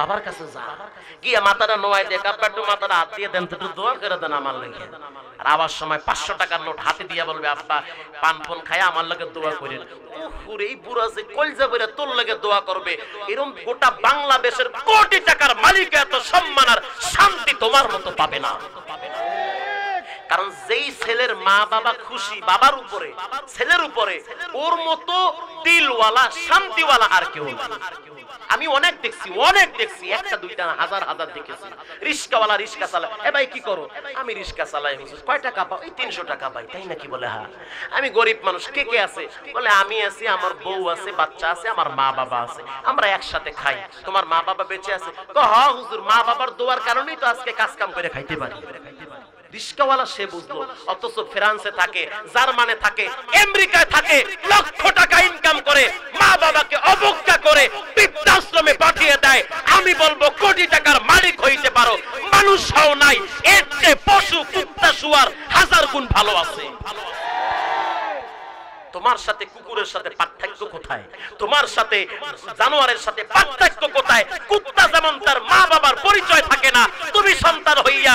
বাবার কাছে যা গিয়া মাথাটা নোয়াই দিয়ে কাপড় একটু হাত দিয়ে দেন তো দোয়া করে দেন আমার লাগে আর আবার সময় পাঁচশো টাকার নোট হাতে দিয়া বলবে আপা পান ফোন খায় আমার লাগে দোয়া করে কুকুর এই বুড়া যে কলজা বেড়ে তোর লাগে দোয়া করবে এরম গোটা বাংলাদেশের কোটি টাকার মালিক এত সম্মান আর শান্তি তোমার মতো পাবে না পাবে না কারণ যেই ছেলের মা বাবা খুশি বাবার উপরে ছেলের উপরে ওর মতো দিলওয়ালা শান্তিওয়ালা আর কেউ আমি অনেক দেখছি অনেক দেখছি একটা দুইটা হাজার হাজার দেখেছি রিস্কাওয়ালা রিস্কা চালায় এ ভাই কি করো আমি রিস্কা চালাই হুজুর কয় টাকা পাও এই তিনশো টাকা পাই তাই নাকি বলে হ্যাঁ আমি গরিব মানুষ কে কে আছে বলে আমি আছি আমার বউ আছে বাচ্চা আছে আমার মা বাবা আছে আমরা একসাথে খাই তোমার মা বাবা বেঁচে আছে তো হ হুজুর মা বাবার দোয়ার কারণেই তো আজকে কাজ কাম করে খাইতে পারি রিস্কাওয়ালা সে বুঝলো অথচ ফ্রান্সে থাকে জার্মানে থাকে আমেরিকায় থাকে লক্ষ টাকা ইনকাম করে মা বাবাকে অবজ্ঞা করে বৃদ্ধাশ্রমে পাঠিয়ে দেয় আমি বলবো কোটি টাকার মালিক হইতে পারো মানুষ হও নাই এর চেয়ে পশু কুত্তা শুয়ার হাজার গুণ ভালো আছে তোমার সাথে কুকুরের সাথে পার্থক্য কোথায় তোমার সাথে জানোয়ারের সাথে পার্থক্য কোথায় কুত্তা যেমন তার মা বাবার পরিচয় থাকে না তুমি সন্তান হইয়া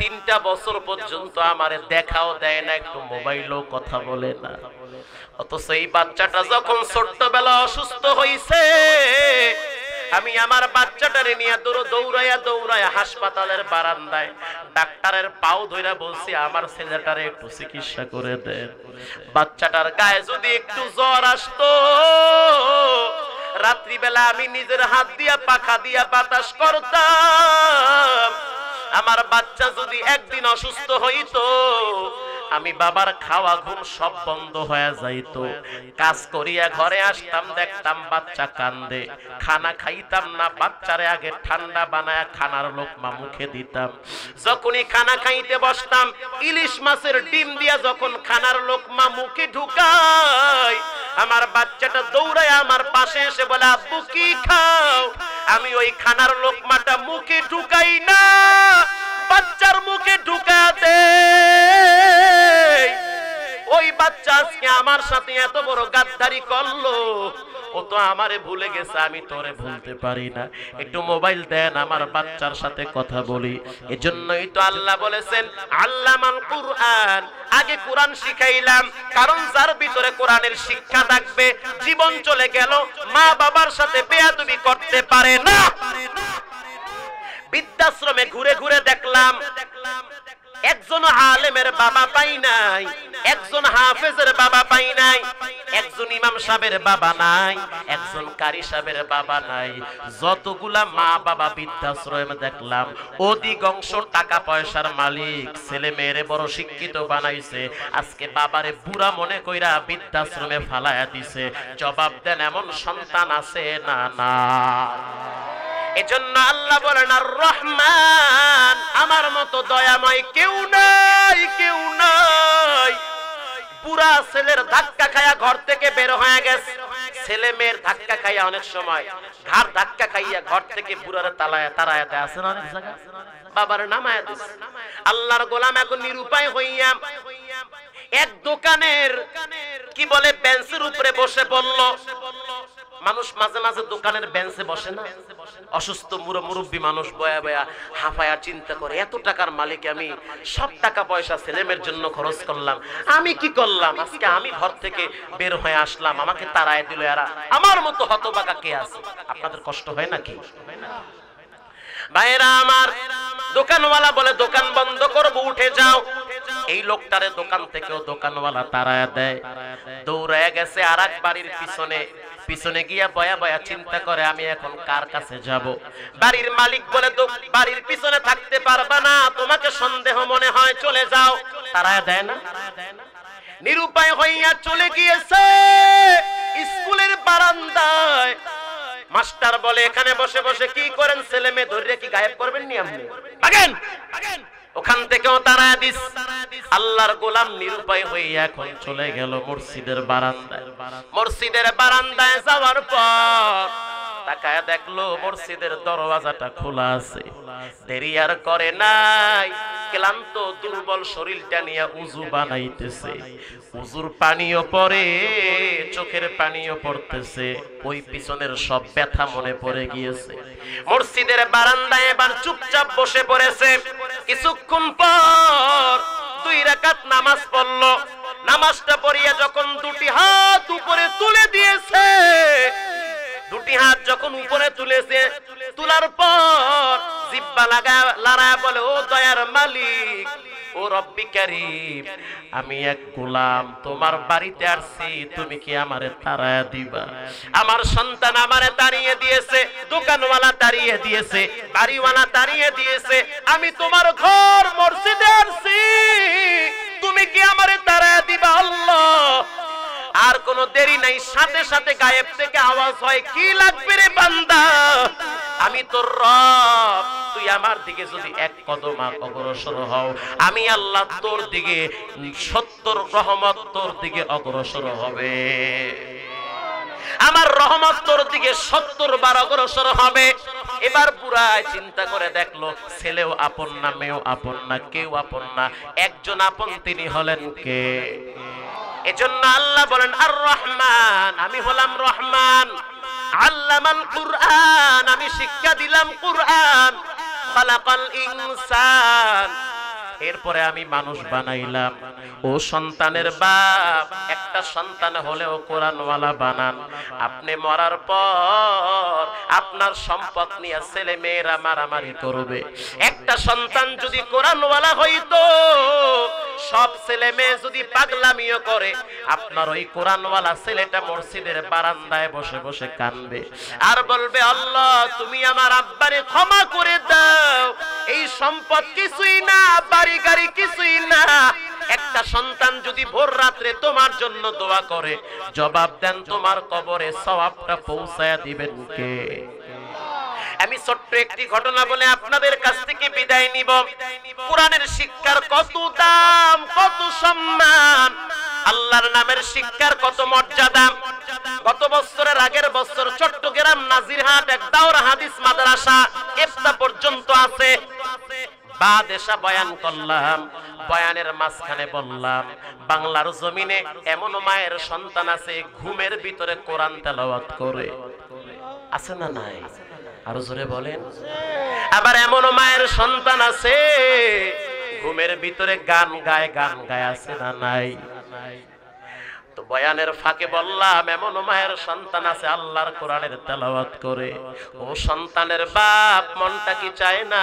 তিনটা বছর পর্যন্ত আমারে দেখাও দেয় না একটু মোবাইলও কথা বলে না অথচ এই বাচ্চাটা যখন ছোট্টবেলা অসুস্থ হইছে আমি আমার বাচ্চাটারে নিয়ে দৌড় দৌড়াইয়া দৌড়াইয়া হাসপাতালের বারান্দায় ডাক্তারের পাও ধইরা বলছি আমার ছেলেটারে একটু চিকিৎসা করে দেন বাচ্চাটার গায়ে যদি একটু জ্বর আসতো রাত্রিবেলা আমি নিজের হাত দিয়া পাখা দিয়া বাতাস করতাম আমার বাচ্চা যদি একদিন অসুস্থ হইতো আমি বাবার খাওয়া ঘুম সব বন্ধ হয়ে যাইত কাজ করিয়া ঘরে আসতাম দেখতাম বাচ্চা কান্দে খানা খাইতাম না বাচ্চারে আগে ঠান্ডা বানায় খানার লোকমা মুখে দিতাম যখনই খানা খাইতে বসতাম ইলিশ মাছের ডিম দিয়া যখন খানার লোকমা মুখে ঢুকায় আমার বাচ্চাটা দৌড়ায় আমার পাশে এসে বলে আব্বু কি খাও আমি ওই খানার লোকমাটা মুখে ঢুকাই না বাচ্চার মুখে ঢুকাতে ওই বাচ্চা আজকে আমার সাথে এত বড় গাদ্দারি করলো ও তো আমারে ভুলে গেছে আমি তোরে ভুলতে পারি না একটু মোবাইল দেন আমার বাচ্চার সাথে কথা বলি এজন্যই তো আল্লাহ বলেছেন আল্লামান কুরআন আগে কোরআন শিখাইলাম কারণ যার ভিতরে কোরআনের শিক্ষা থাকবে জীবন চলে গেল মা বাবার সাথে বেয়াদবি করতে পারে না বৃদ্ধাশ্রমে ঘুরে ঘুরে দেখলাম একজন আলেমের বাবা পাই নাই একজন হাফেজের বাবা পাই নাই একজন ইমাম সাহেবের বাবা নাই একজন কারি সাহেবের বাবা নাই যতগুলা মা বাবা বৃদ্ধাশ্রম দেখলাম অধিকংশ টাকা পয়সার মালিক ছেলে মেয়েরে বড় শিক্ষিত বানাইছে আজকে বাবারে বুড়া মনে কইরা বৃদ্ধাশ্রমে ফালায়া দিছে জবাব দেন এমন সন্তান আছে না না এজন্য আল্লাহ বলেন আর রহমান আমার মতো দয়াময় কেউ নাই কেউ নাই পুরা ছেলের ধাক্কা খায়া ঘর থেকে বের হয়ে গেছে ছেলে মেয়ের ধাক্কা খাইয়া অনেক সময় ঘর ধাক্কা খাইয়া ঘর থেকে পুরারা তালায়া তারায়া আছে না অনেক জায়গায় বাবার নামায় আল্লাহর গোলাম এখন নিরুপায় হইয়া এক দোকানের কি বলে বেঞ্চের উপরে বসে বলল মানুষ মাঝে মাঝে দোকানের বেঞ্চে বসে না অসুস্থ মুরো মুরব্বী মানুষ বয়া বয়া হাফায়া চিন্তা করে এত টাকার মালিক আমি সব টাকা পয়সা ছেলেমের জন্য খরচ করলাম আমি কি করলাম আজকে আমি ঘর থেকে বের হয়ে আসলাম আমাকে তারায় দিল এরা আমার মতো হতবাকা কে আছে আপনাদের কষ্ট হয় নাকি ভাইরা আমার দোকানওয়ালা বলে দোকান বন্ধ করবো উঠে যাও এই লোকটারে দোকান থেকেও দোকানওয়ালা তারায় দেয় দৌড়ায় গেছে আর বাড়ির পিছনে পিছনে গিয়া বয়া বয়া চিন্তা করে আমি এখন কার কাছে যাব বাড়ির মালিক বলে তো বাড়ির পিছনে থাকতে পারবা না তোমাকে সন্দেহ মনে হয় চলে যাও তারা দেয় না নিরুপায় হইয়া চলে গিয়েছে স্কুলের বারান্দায় মাস্টার বলে এখানে বসে বসে কি করেন ছেলে মেয়ে ধরে কি গায়েব করবেন নি আপনি ওখান থেকেও তারা দিস আল্লাহর গোলাম নিরুপায় হইয়া এখন চলে গেল মসজিদের বারান্দায় মসজিদের বারান্দায় যাওয়ার পর তাকায় দেখলো মসজিদের দরওয়াজাটা খোলা আছে দেরি আর করে নাই ক্লান্ত দুর্বল শরীরটা নিয়ে উজু বানাইতেছে উজুর পানিও পরে চোখের পানিও পড়তেছে ওই পিছনের সব ব্যথা মনে পড়ে গিয়েছে মসজিদের বারান্দায় এবার চুপচাপ বসে পড়েছে কিছুক্ষণ পর দুই রাকাত নামাজ পড়ল নামাজটা পড়িয়া যখন দুটি হাত উপরে তুলে দিয়েছে দুটি হাত যখন উপরে তুলেছে তোলার পর জিব্বা লাগা লারা বলে ও দয়ার মালিক ও রব্বি কারিম আমি এক গোলাম তোমার বাড়িতে আসছি তুমি কি আমারে তাড়ায় দিবা আমার সন্তান আমারে তাড়িয়ে দিয়েছে দোকানওয়ালা তাড়িয়ে দিয়েছে বাড়িওয়ালা তাড়িয়ে দিয়েছে আমি তোমার ঘর মসজিদে আসছি তুমি কি আমারে তাড়ায় দিবা আল্লাহ আর কোন দেরি নাই সাথে সাথে গায়েব থেকে আওয়াজ হয় কি লাগবে রে বান্দা আমি তোর রব তুই আমার দিকে যদি এক কদম অগ্রসর হও আমি আল্লাহ তোর দিকে সত্তর রহমত তোর দিকে অগ্রসর হবে আমার রহমত তোর দিকে সত্তর বার অগ্রসর হবে এবার বুড়ায় চিন্তা করে দেখলো ছেলেও আপন না মেয়েও আপন না কেউ আপন না একজন আপন তিনি হলেন কে এজন্য আল্লাহ বলেন আর রহমান আমি হলাম রহমান আল্লামান কুরআন আমি শিক্ষা দিলাম কুরআন খালাকাল ইনসান এরপরে আমি মানুষ বানাইলাম ও সন্তানের বাপ একটা সন্তান হলেও কোরআনওয়ালা বানান আপনি মরার পর আপনার সম্পদ নিয়ে ছেলে মেয়েরা মারামারি করবে একটা সন্তান যদি কোরআনওয়ালা হইতো সব ছেলে মেয়ে যদি পাগলামিও করে আপনার ওই কোরআনওয়ালা ছেলেটা মসজিদের বারান্দায় বসে বসে কানবে আর বলবে আল্লাহ তুমি আমার আব্বারে ক্ষমা করে দাও এই সম্পদ কিছুই না আব্বার গাড়ি কিছুই না একটা সন্তান যদি ভোর রাত্রে তোমার জন্য দোয়া করে জবাব দেন তোমার কবরে সওয়াবটা পৌঁছায় দিবেন কে আমি ছোট্ট একটি ঘটনা বলে আপনাদের কাছ থেকে বিদায় নিব কোরআনের শিক্ষার কত দাম কত সম্মান আল্লাহর নামের শিক্ষার কত মর্যাদা গত বছরের আগের বছর চট্টগ্রাম নাজিরহাট এক দাওরা হাদিস মাদ্রাসা এফতা পর্যন্ত আছে বা দেশা বয়ান করলাম বয়ানের মাঝখানে বললাম বাংলার জমিনে এমন মায়ের সন্তান আছে ঘুমের ভিতরে কোরআন তেলাওয়াত করে আছে না নাই আরো জোরে বলেন আবার এমন মায়ের সন্তান আছে ঘুমের ভিতরে গান গায় গান গায় আছে না নাই তো বয়ানের ফাঁকে বললাম এমন মায়ের সন্তান আছে আল্লাহর কোরআনের তেলাওয়াত করে ও সন্তানের বাপ মনটা কি চায় না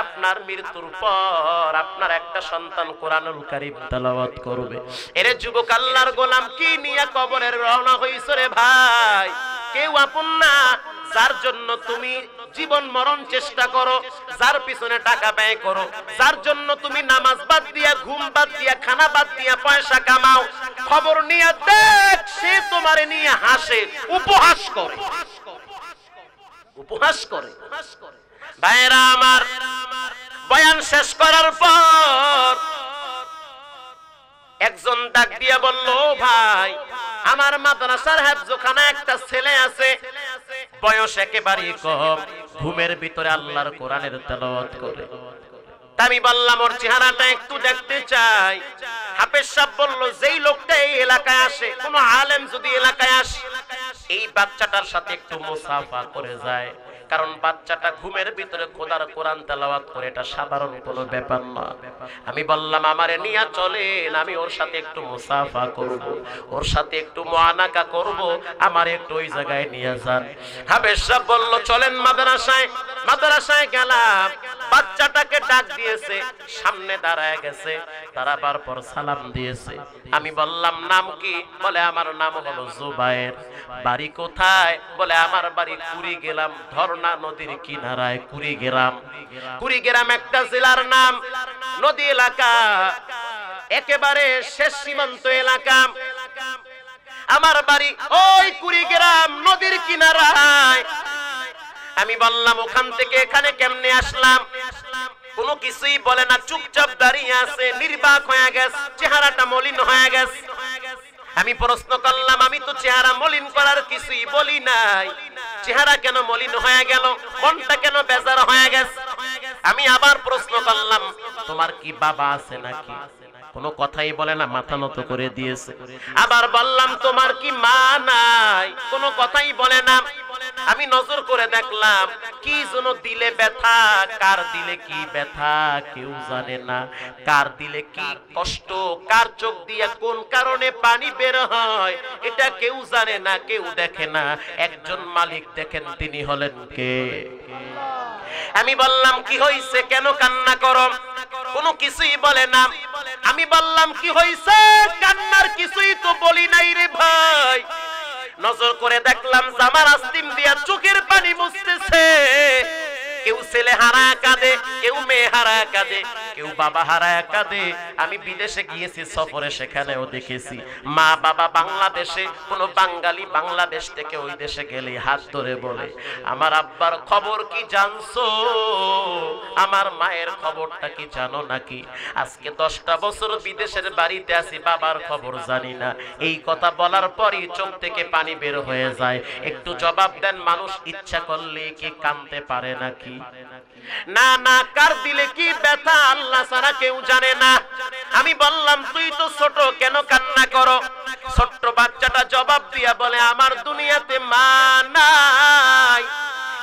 আপনার মৃত্যুর পর আপনার একটা সন্তান কোরআনুল কারীম তেলাওয়াত করবে এরে যুবক আল্লাহর গোলাম কি নিয়ে কবরের রওনা হইছরে রে ভাই কেউ আপন না যার জন্য তুমি জীবন মরণ চেষ্টা করো যার পিছনে টাকা ব্যয় করো যার জন্য তুমি নামাজ বাদ দিয়া ঘুম বাদ দিয়া খানা বাদ দিয়া পয়সা কামাও খবর নিয়ে দেখ সে তোমারে নিয়ে হাসে উপহাস করে উপহাস করে ভাইরা আমার বয়ান শেষ করার পর একজন ডাক দিয়া বলল ভাই আমার মাদ্রাসার হাফজোখানা একটা ছেলে আছে বয়স একেবারে কম ঘুমের ভিতরে আল্লাহর কোরআনের তেলাওয়াত করে আমি বললাম ওর চেহারাটা একটু দেখতে চাই হাফেজ সাহেব বলল যেই লোকটা এই এলাকায় আসে কোন আলেম যদি এলাকায় আসে এই বাচ্চাটার সাথে একটু মুসাফা করে যায় কারণ বাচ্চাটা ঘুমের ভিতরে খোদার কোরআন তেলাওয়াত করে এটা সাধারণ কোনো ব্যাপার না আমি বললাম আমারে নিয়া চলেন আমি ওর সাথে একটু মুসাফা করব ওর সাথে একটু মোয়ানাকা করব আমার একটু ওই জায়গায় নিয়ে যান হাবেশা বলল চলেন মাদ্রাসায় মাদ্রাসায় গেলাম বাচ্চাটাকে ডাক দিয়েছে সামনে দাঁড়ায় গেছে দাঁড়াবার পর সালাম দিয়েছে আমি বললাম নাম কি বলে আমার নাম হলো জুবায়ের বাড়ি কোথায় বলে আমার বাড়ি পুরী গেলাম ধর্ম ঝর্ণা নদীর কিনারায় কুড়িগ্রাম কুড়িগ্রাম একটা জেলার নাম নদী এলাকা একেবারে শেষ সীমান্ত এলাকা আমার বাড়ি ওই কুড়িগ্রাম নদীর কিনারায় আমি বললাম ওখান থেকে এখানে কেমনে আসলাম কোনো কিছুই বলে না চুপচাপ দাঁড়িয়ে আছে নির্বাক হয়ে গেছে চেহারাটা মলিন হয়ে গেছে আমি প্রশ্ন করলাম আমি তো চেহারা মলিন করার কিছুই বলি নাই চেহারা কেন মলিন হয়ে গেল মনটা কেন বেজার হয়ে গেছে আমি আবার প্রশ্ন করলাম তোমার কি বাবা আছে নাকি কোনো কথাই বলে না মাথা নত করে দিয়েছে আবার বললাম তোমার কি মা নাই কোনো কথাই বলে না আমি নজর করে দেখলাম কি যেন দিলে ব্যথা কার দিলে কি ব্যথা কেউ জানে না কার দিলে কি কষ্ট কার চোখ দিয়া কোন কারণে পানি বের হয় এটা কেউ জানে না কেউ দেখে না একজন মালিক দেখেন তিনি হলেন কে আল্লাহ আমি বললাম কি হইছে কেন কান্না করো কোনো কিছুই বলে না আমি বললাম কি হইছে কান্নার কিছুই তো বলি নাই রে ভাই নজর করে দেখলাম জামার আস্তিম দিয়া চোখের পানি মুছতেছে কেউ ছেলে হারা কাঁদে কেউ মেয়ে হারা কাঁদে কেউ বাবা হারা একা দে আমি বিদেশে গিয়েছি সফরে সেখানেও দেখেছি মা বাবা বাংলাদেশে কোনো বাঙালি বাংলাদেশ থেকে ওই দেশে গেলে হাত ধরে বলে আমার আব্বার খবর কি জানছো আমার মায়ের খবরটা কি জানো নাকি আজকে দশটা বছর বিদেশের বাড়িতে আছি বাবার খবর জানি না এই কথা বলার পরই চোখ থেকে পানি বের হয়ে যায় একটু জবাব দেন মানুষ ইচ্ছা করলে কি কানতে পারে নাকি না না কার দিলে কি ব্যথা আল্লাহ সারা কেউ জানে না আমি বললাম তুই তো ছোট কেন কান্না করো ছোট্ট বাচ্চাটা জবাব দিয়া বলে আমার দুনিয়াতে মা নাই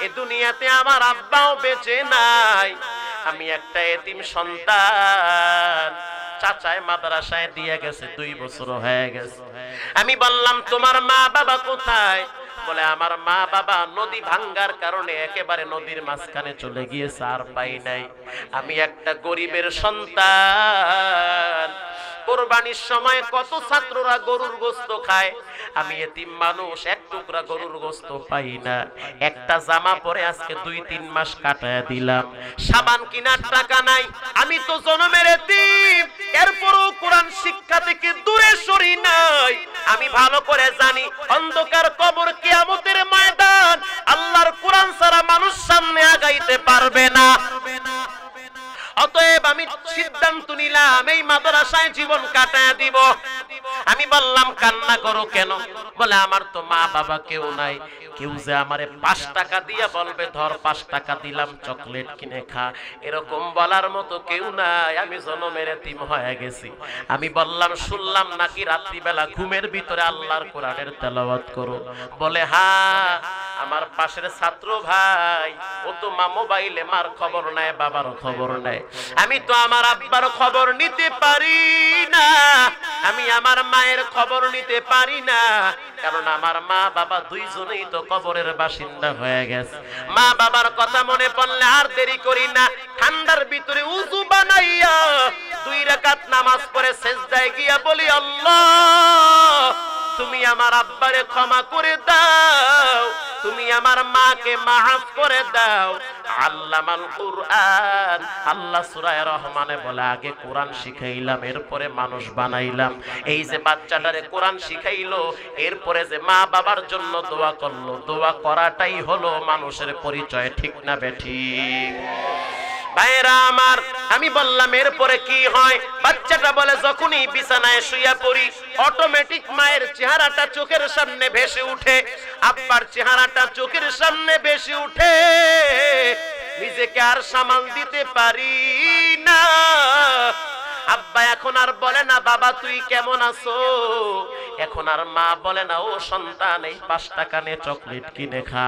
এ দুনিয়াতে আমার আব্বাও বেঁচে নাই আমি একটা এতিম সন্তান চাচায় মাদ্রাসায় দিয়ে গেছে দুই বছর হয়ে গেছে আমি বললাম তোমার মা বাবা কোথায় বলে আমার মা বাবা নদী ভাঙ্গার কারণে একেবারে নদীর মাঝখানে চলে গিয়ে সার পাই নাই আমি একটা গরিবের সন্তান কোরবানির সময় কত ছাত্ররা গরুর গোস্ত খায় আমি এতিম মানুষ এক টুকরা গরুর গোস্ত পাই না একটা জামা পরে আজকে দুই তিন মাস কাটায় দিলাম সাবান কিনার টাকা নাই আমি তো জনমের এতিম এরপরও কোরআন শিক্ষা থেকে দূরে সরি নাই আমি ভালো করে জানি অন্ধকার কবর কিয়ামতের ময়দান আল্লাহর কোরআন ছাড়া মানুষ সামনে আগাইতে পারবে না অতএব আমি সিদ্ধান্ত নিলাম এই মাদ্রাসায় জীবন কাটায় দিব আমি বললাম কান্না করো কেন বলে আমার তো মা বাবা কেউ নাই কেউ যে আমারে পাঁচ টাকা দিয়ে বলবে ধর পাঁচ টাকা দিলাম চকলেট কিনে খা এরকম বলার মতো কেউ নাই আমি জনমের তিম হয়ে গেছি আমি বললাম শুনলাম নাকি রাত্রিবেলা ঘুমের ভিতরে আল্লাহর কোরআনের তেলাওয়াত করো বলে হা আমার পাশের ছাত্র ভাই ও তো মা মোবাইলে মার খবর নেয় বাবার খবর নেয় আমি তো আমার আব্বার খবর নিতে পারি না আমি আমার মায়ের খবর নিতে পারি না কারণ আমার মা বাবা দুইজনেই তো কবরের বাসিন্দা হয়ে গেছে মা বাবার কথা মনে পড়লে আর দেরি করি না ঠান্ডার ভিতরে উজু বানাইয়া দুই রাকাত নামাজ পড়ে শেষ গিয়া বলি আল্লাহ তুমি আমার আব্বারে ক্ষমা করে দাও তুমি আমার মাকে মাফ করে দাও আল্লামাল কুরআন আল্লাহ সুরায় রহমানে বলে আগে কোরআন শিখাইলাম এরপরে মানুষ বানাইলাম এই যে বাচ্চাটারে কোরআন শিখাইলো এরপরে যে মা বাবার জন্য দোয়া করলো দোয়া করাটাই হলো মানুষের পরিচয় ঠিক না বেঠিক ভাইরা আমার আমি বললাম এরপরে কি হয় বাচ্চাটা বলে যখনই বিছানায় শুয়ে পড়ি অটোমেটিক মায়ের চেহারাটা চোখের সামনে ভেসে উঠে আব্বার চেহারাটা চোখের সামনে ভেসে উঠে নিজেকে আর সামাল দিতে পারি না আব্বা এখন আর বলে না বাবা তুই কেমন আছো এখন আর মা বলে না ও সন্তান এই পাঁচ টাকা নে চকলেট কিনে খা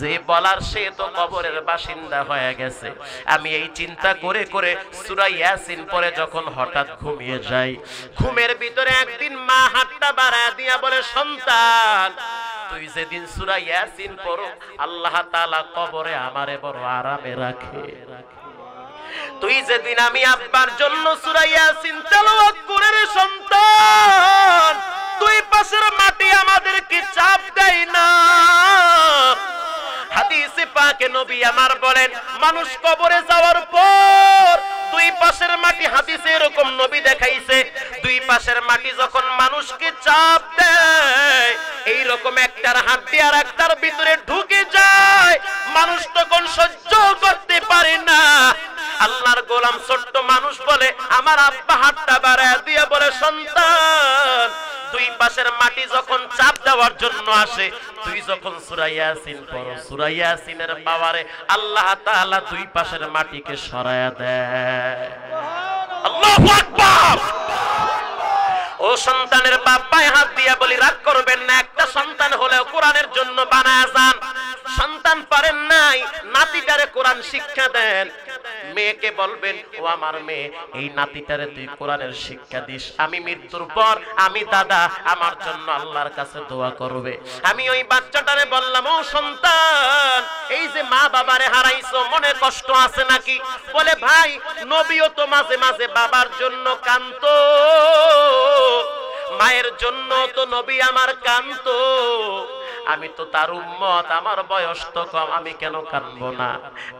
যে বলার সে তো কবরের বাসিন্দা হয়ে গেছে আমি এই চিন্তা করে করে সুরা ইয়াসিন পরে যখন হঠাৎ ঘুমিয়ে যাই ঘুমের ভিতরে একদিন মা হাতটা বাড়ায় দিয়া বলে সন্তান তুই যেদিন সুরা ইয়াসিন পড়ো আল্লাহ তাআলা কবরে আমারে বড় আরামে রাখে রাখে তুই যেদিন আমি আব্বার জন্য সুরাইয়া তেলাওয়াত করে রে সন্তান তুই পাশের মাটি আমাদেরকে চাপ দেয় না পাকে নবী আমার বলেন মানুষ কবরে যাওয়ার পর দুই পাশের মাটি এরকম নবী দেখাইছে দুই পাশের মাটি যখন মানুষকে চাপ দেয় এই রকম একটার হাড্ডি আর একটার ভিতরে ঢুকে যায় মানুষ তখন সহ্য করতে পারে না আল্লাহর গোলাম ছোট্ট মানুষ বলে আমার আব্বা হাতটা বাড়ায় দিয়ে বলে সন্তান দুই পাশের মাটি যখন চাপ দেওয়ার জন্য আসে তুই যখন সুরাইয়াসিন ইয়াসিন পড়ো সূরা পাওয়ারে আল্লাহ তাআলা দুই পাশের মাটিকে সরায়া দেয় আল্লাহু আকবার ও সন্তানের বাপ পায়ে হাত দিয়া বলি রাগ করবেন না একটা সন্তান হলেও কোরআনের জন্য বানায় যান সন্তান পারেন নাই নাতিটারে কোরআন শিক্ষা দেন মেয়েকে বলবেন ও আমার মেয়ে এই নাতিটারে তুই কোরআনের শিক্ষা দিস আমি মৃত্যুর পর আমি দাদা আমার জন্য আল্লাহর কাছে দোয়া করবে আমি ওই বাচ্চাটারে বললাম ও সন্তান এই যে মা বাবারে হারাইছো মনে কষ্ট আছে নাকি বলে ভাই নবীও তো মাঝে মাঝে বাবার জন্য কানতো মায়ের জন্য তো নবী আমার কানতো আমি তো তার উম্মত আমার বয়স তো কম আমি কেন কাঁদব না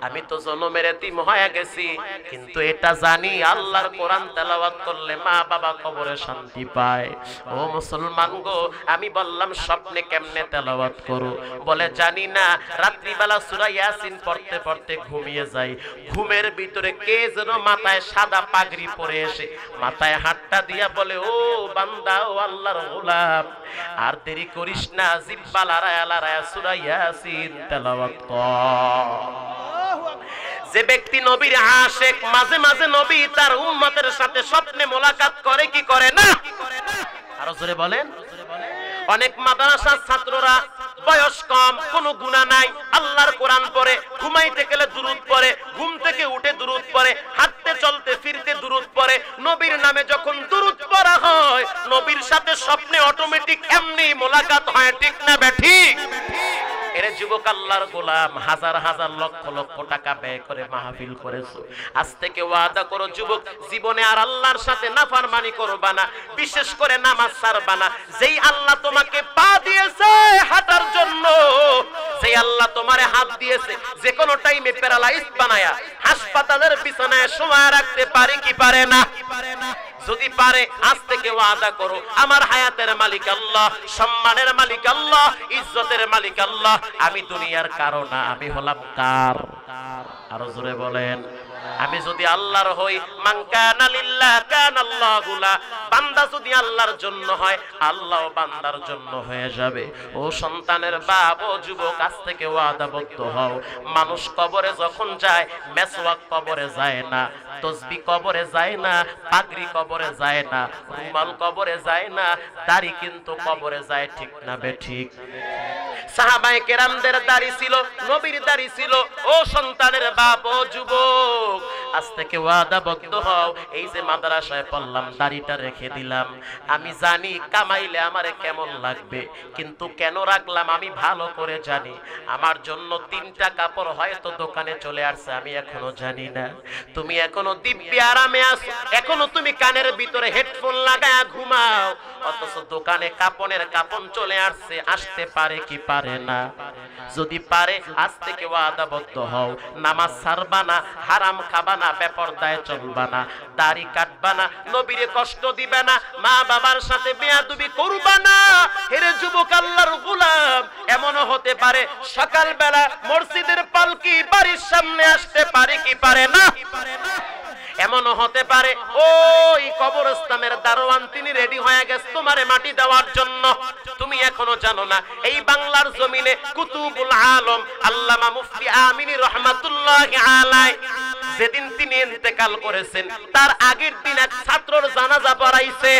আমি তো জনমের এতিম হয়ে গেছি কিন্তু এটা জানি আল্লাহর কোরআন তেলাওয়াত করলে মা বাবা কবরে শান্তি পায় ও মুসলমান গো আমি বললাম স্বপ্নে কেমনে তেলাওয়াত করো বলে জানি না রাত্রিবেলা সূরা ইয়াসিন পড়তে পড়তে ঘুমিয়ে যাই ঘুমের ভিতরে কে যেন মাথায় সাদা পাগড়ি পরে এসে মাথায় হাতটা দিয়া বলে ও বান্দা ও আল্লাহর গোলাপ আর দেরি করিস না জিব্বালা যে ব্যক্তি নবীর আশেক মাঝে মাঝে নবী তার উম্মতের সাথে স্বপ্নে মোলাকাত করে কি করে না আরো জোরে বলেন অনেক মাদ্রাসার ছাত্ররা বয়স কম কোনো গুণা নাই আল্লাহর কোরআন পরে ঘুমাইতে গেলে দূরত পরে ঘুম থেকে উঠে দূরত পরে হাঁটতে চলতে ফিরতে দূরত পরে নবীর নামে যখন দূরত পড়া হয় নবীর সাথে স্বপ্নে অটোমেটিক এমনি মোলাকাত হয় ঠিক না ব্যাঠিক ঠিক এরে যুবক আল্লাহর গোলাম হাজার হাজার লক্ষ লক্ষ টাকা ব্যয় করে মাহফিল করেছো আজ থেকে ওয়াদা করো যুবক জীবনে আর আল্লাহর সাথে বিশেষ করে নামাজ যেই আল্লাহ তোমাকে পা দিয়েছে হাঁটার জন্য সেই আল্লাহ তোমারে হাত দিয়েছে যে কোনো টাইমে প্যারালাইজ বানায়া হাসপাতালের বিছানায় সময় রাখতে পারে কি পারে না যদি পারে আজ থেকে ওয়াদা করো আমার হায়াতের মালিক আল্লাহ সম্মানের মালিক আল্লাহ ইজ্জতের মালিক আল্লাহ আমি দুনিয়ার কারো না আমি হলাম কার আরো জোরে বলেন আমি যদি আল্লাহর হই বান্দা যদি আল্লাহর জন্য হয় আল্লাহ বান্দার জন্য হয়ে যাবে ও সন্তানের বাপ ও যুবক আজ থেকে ওয়াদাবদ্ধ হও মানুষ কবরে যখন যায় মেসওয়াক কবরে যায় না তসবি কবরে যায় না পাগড়ি কবরে যায় না রুমাল কবরে যায় না দাড়ি কিন্তু কবরে যায় ঠিক না বে ঠিক সাহাবায় কেরামদের দাড়ি ছিল নবীর দাড়ি ছিল ও সন্তানের বাপ ও যুবক আজ থেকে ওয়াদা ওয়াদাবদ্ধ হও এই যে মাদ্রাসায় পড়লাম দাড়িটা রেখে দিলাম আমি জানি কামাইলে আমারে কেমন লাগবে কিন্তু কেন রাখলাম আমি ভালো করে জানি আমার জন্য তিনটা কাপড় হয়তো দোকানে চলে আসছে আমি এখনো জানি না তুমি এখনো দিব্যি আরামে আছো এখনো তুমি কানের ভিতরে হেডফোন লাগায়া ঘুমাও অথচ দোকানে কাপনের কাপন চলে আসছে আসতে পারে কি পারে পারে না যদি পারে আজ থেকে ওয়াদাবদ্ধ হও নামাজ সারবা না হারাম খাবা না বেপরদায় চলবা না দাড়ি কাটবা না নবীর কষ্ট দিবে না মা বাবার সাথে বেয়াদুবি করবা না হেরে যুবক আল্লাহর গোলাম এমনও হতে পারে সকালবেলা মসজিদের পালকি বাড়ির সামনে আসতে পারে কি পারে না এমনও হতে পারে ওই কবরস্থানের দারোয়ান তিনি রেডি হয়ে গেছে তোমারে মাটি দেওয়ার জন্য তুমি এখনো জানো না এই বাংলার জমিনে কুতুবুল আলম আল্লামা মুফতি আমিনী রহমাতুল্লাহ আলাই যেদিন তিনি ইন্তেকাল করেছেন তার আগের দিন এক ছাত্রর জানাজা পড়াইছে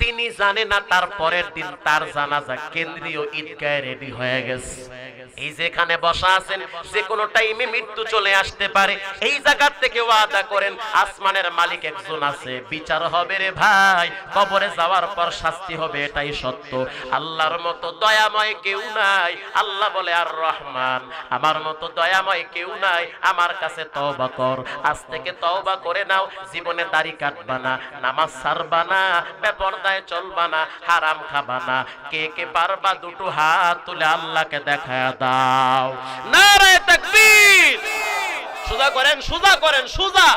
তিনি জানে না তার পরের দিন তার জানাজা কেন্দ্রীয় ঈদগায় রেডি হয়ে গেছে এই যেখানে বসা আছেন যে কোনো টাইমে মৃত্যু চলে আসতে পারে এই জায়গা থেকে ওয়াদা করেন আসমানের মালিক একজন আছে বিচার হবে রে ভাই কবরে যাওয়ার পর শাস্তি হবে এটাই সত্য আল্লাহর মতো দয়াময় কেউ নাই আল্লাহ বলে আর রহমান আমার মতো দয়াময় কেউ নাই আমার কাছে তওবা কর আজ থেকে তওবা করে নাও জীবনে দাড়ি কাটবা না নামাজ সারবা না ব্যাপার আদায় চলবা না হারাম খাবা না কে কে পারবা দুটো হাত তুলে আল্লাহকে দেখা দাও নারায় তাকবীর সুজা করেন সুজা করেন সুজা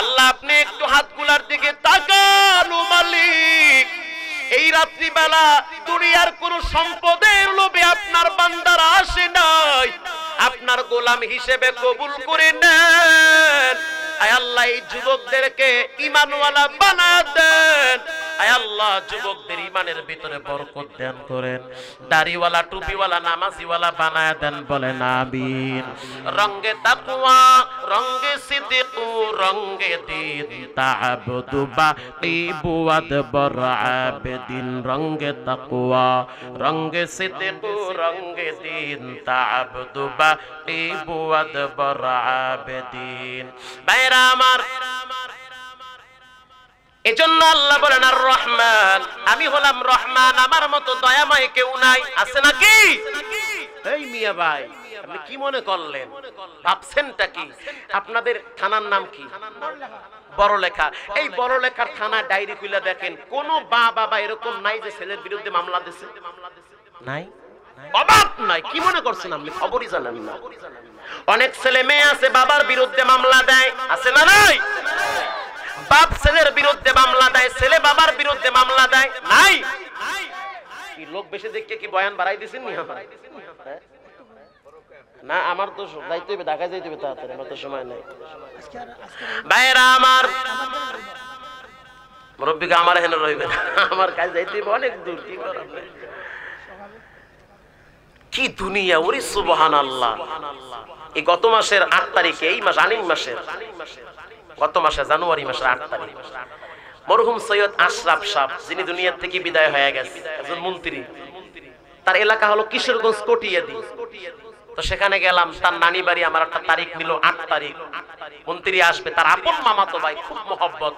আল্লাহ আপনি একটু হাতগুলার দিকে তাকান মালিক এই রাত্রিবেলা দুনিয়ার কোন সম্পদের লোভে আপনার বান্দার আসে নাই আপনার গোলাম হিসেবে কবুল করে নেন আয় আল্লাহ এই যুবকদেরকে ইমানওয়ালা বানা আল্লাহ যুবকদের ইমানের ভিতরে বরকত দান করেন দাড়িওয়ালা টুপিওয়ালা নামাজিওয়ালা বানায় দেন বলে নাবিন রঙ্গে তাকুয়া রঙ্গে সিদ্দিকু রঙ্গে দিন তাবদু বাকি বুয়াদ বরাবে দিন রঙ্গে তাকুয়া রঙ্গে সিদ্দিকু রঙ্গে দিন তাবদু বাকি বুয়াদ বরাবে দিন বাইরা আমার এজন্য আল্লাহ বলেন আর রহমান আমি হলাম রহমান আমার মতো দয়াময় কেউ নাই আছে নাকি এই মিয়া ভাই আপনি কি মনে করলেন ভাবছেনটা কি আপনাদের থানার নাম কি বড় লেখা এই বড় লেখার থানা ডায়েরি খুলে দেখেন কোন বা বাবা এরকম নাই যে ছেলের বিরুদ্ধে মামলা দিছে নাই অবাক নাই কি মনে করছেন আপনি খবরই জানেন না অনেক ছেলে মেয়ে আছে বাবার বিরুদ্ধে মামলা দেয় আছে না নাই বাপ ছেলের বিরুদ্ধে মামলা দেয় ছেলে বাবার বিরুদ্ধে মামলা দেয় নাই কি লোক বেশি দেখে কি বয়ান বাড়াই দিছেন নি হ্যাঁ? না আমার তো দায়িত্ব হবে ঢাকায় যাইতে হবে তাড়াতাড়ি আমার তো সময় নাই ভাইরা আমার মুরব্বীকে আমার হেন রইবে না আমার কাজ যাইতে হবে অনেক দূর কি করাবে কি দুনিয়া ওরে সুবহান আল্লাহ এই গত মাসের আট তারিখে এই মাস আনিম মাসের গত মাসে জানুয়ারি মাসের আট তারিখ মরহুম সৈয়দ আশরাফ সাহ যিনি দুনিয়ার থেকে বিদায় হয়ে গেছে একজন মন্ত্রী তার এলাকা হলো কিশোরগঞ্জ কটিয়াদি তো সেখানে গেলাম তার নানি বাড়ি আমার একটা তারিখ নিল আট তারিখ মন্ত্রী আসবে তার আপন মামাতো ভাই খুব মোহব্বত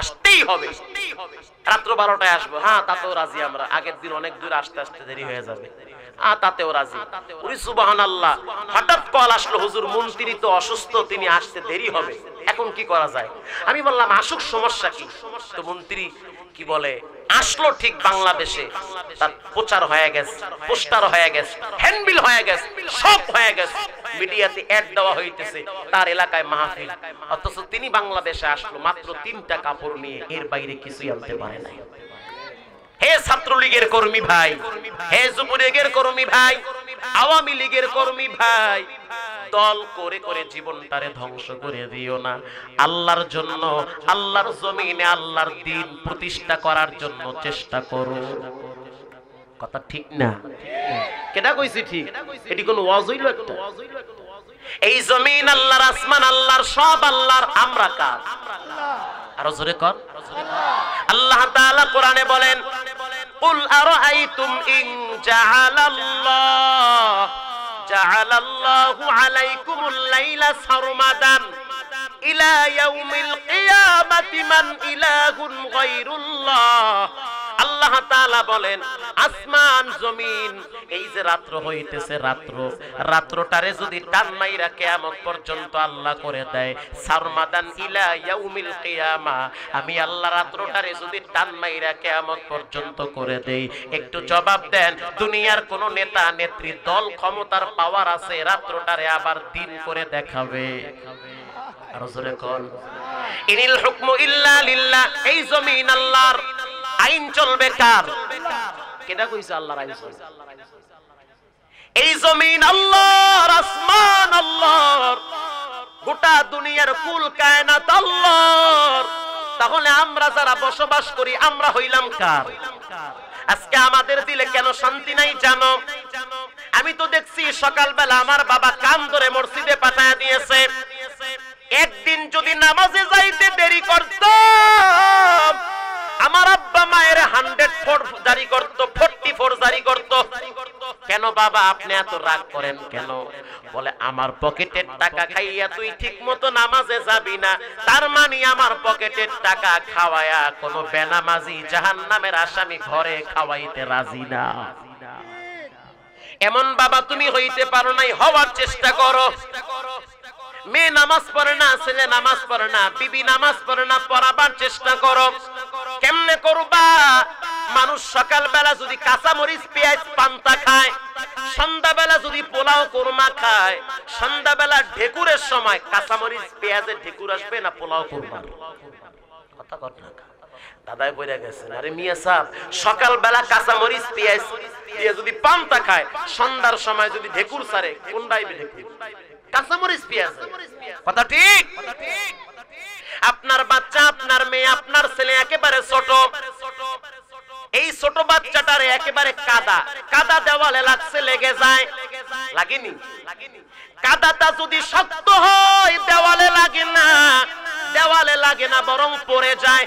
আসতেই হবে রাত্র বারোটায় আসবো হ্যাঁ তা তো রাজি আমরা আগের দিন অনেক দূর আসতে আসতে দেরি হয়ে যাবে আ রাজি উনি সুবাহান হঠাৎ কল আসলো হুজুর মন্ত্রী তো অসুস্থ তিনি আসতে দেরি হবে এখন কি করা যায় আমি বললাম আসুক সমস্যা কি তো মন্ত্রী কি বলে আসলো ঠিক বাংলাদেশে তার প্রচার হয়ে গেছে পোস্টার হয়ে গেছে হ্যান্ডবিল হয়ে গেছে সব হয়ে গেছে মিডিয়াতে অ্যাড দেওয়া হইতেছে তার এলাকায় মাহফিল অথচ তিনি বাংলাদেশে আসলো মাত্র তিনটা কাপড় নিয়ে এর বাইরে কিছুই আনতে পারে নাই হে ছাত্রলীগের কর্মী ভাই হে যুব লীগের কর্মী ভাই আওয়ামী লীগের কর্মী ভাই দল করে করে জীবনটারে ধ্বংস করে দিও না আল্লাহর জন্য আল্লাহর জমিনে আল্লাহর দিন প্রতিষ্ঠা করার জন্য চেষ্টা করো কথা ঠিক না কেটা কইছি ঠিক এটি কোন ওয়াজ হইল একটা এই জমিন আল্লাহর আসমান আল্লাহর সব আল্লাহর আমরা কাজ আল্লাহ আরো জোরে কর আল্লাহ তাআলা কোরআনে বলেন কুল আরাআইতুম ইন জাআলাল্লাহ জাআলাল্লাহু আলাইকুমুল লাইলা সারমাদান ইলা ইয়াউমিল কিয়ামাতি মান ইলাহুন গায়রুল্লাহ আল্লাহ তাআলা বলেন আসমান জমিন এই যে রাত্র হইতেছে রাত্র রাত্রটারে যদি টান মাইরা কেয়ামত পর্যন্ত আল্লাহ করে দেয় সারমাদান ইলা ইয়াউমিল কিয়ামা আমি আল্লাহ রাত্রটারে যদি টান মাইরা কেয়ামত পর্যন্ত করে দেই একটু জবাব দেন দুনিয়ার কোন নেতা নেত্রী দল ক্ষমতার পাওয়ার আছে রাত্রটারে আবার দিন করে দেখাবে আরো জোরে কল ইনিল হুকমু ইল্লা লিল্লাহ এই জমিন আল্লাহর আইন চলবে কার কেটা কইছে আল্লাহর আইন চলবে এই জমিন আল্লাহর আসমান আল্লাহর গোটা দুনিয়ার কুল কায়নাত আল্লাহর তাহলে আমরা যারা বসবাস করি আমরা হইলাম কার আজকে আমাদের দিলে কেন শান্তি নাই জানো আমি তো দেখছি সকালবেলা আমার বাবা কান ধরে মসজিদে পাঠায় দিয়েছে একদিন যদি নামাজে যাইতে দেরি করতাম আমার আব্বা মায়ের হান্ড্রেড ফোর জারি করত ফোরটি ফোর জারি করত কেন বাবা আপনি এত রাগ করেন কেন বলে আমার পকেটের টাকা খাইয়া তুই ঠিক মতো নামাজে যাবি না তার মানে আমার পকেটের টাকা খাওয়ায়া কোনো বেনামাজি জাহান নামের আসামি ঘরে খাওয়াইতে রাজি না এমন বাবা তুমি হইতে পারো নাই হওয়ার চেষ্টা করো মেয়ে নামাজ পড়ে না ছেলে নামাজ পড়ে না বিবি নামাজ পড়ে না পড়াবার চেষ্টা করো কেমনে করবা মানুষ সকালবেলা যদি কাঁচা মরিচ পেঁয়াজ পান্তা খায় সন্ধ্যাবেলা যদি পোলাও কোরমা খায় সন্ধ্যাবেলা ঢেকুরের সময় কাঁচা মরিচ পেঁয়াজের ঢেকুর আসবে না পোলাও কোরমা কথা কথা না দাদাই বইরা গেছেন আরে মিয়া সাহেব সকালবেলা কাঁচা মরিচ পেঁয়াজ দিয়ে যদি পান্তা খায় সন্ধ্যার সময় যদি ঢেকুর সারে কোনটাই ঢেকুর কাঁচামরিচ পেঁয়াজ কথা ঠিক আপনার বাচ্চা আপনার মেয়ে আপনার ছেলে একেবারে ছোট এই ছোট বাচ্চাটার একেবারে কাদা কাদা দেওয়ালে লাগছে লেগে যায় লাগেনি কাদাটা যদি শক্ত হয় দেওয়ালে লাগে না দেওয়ালে লাগে না বরং পড়ে যায়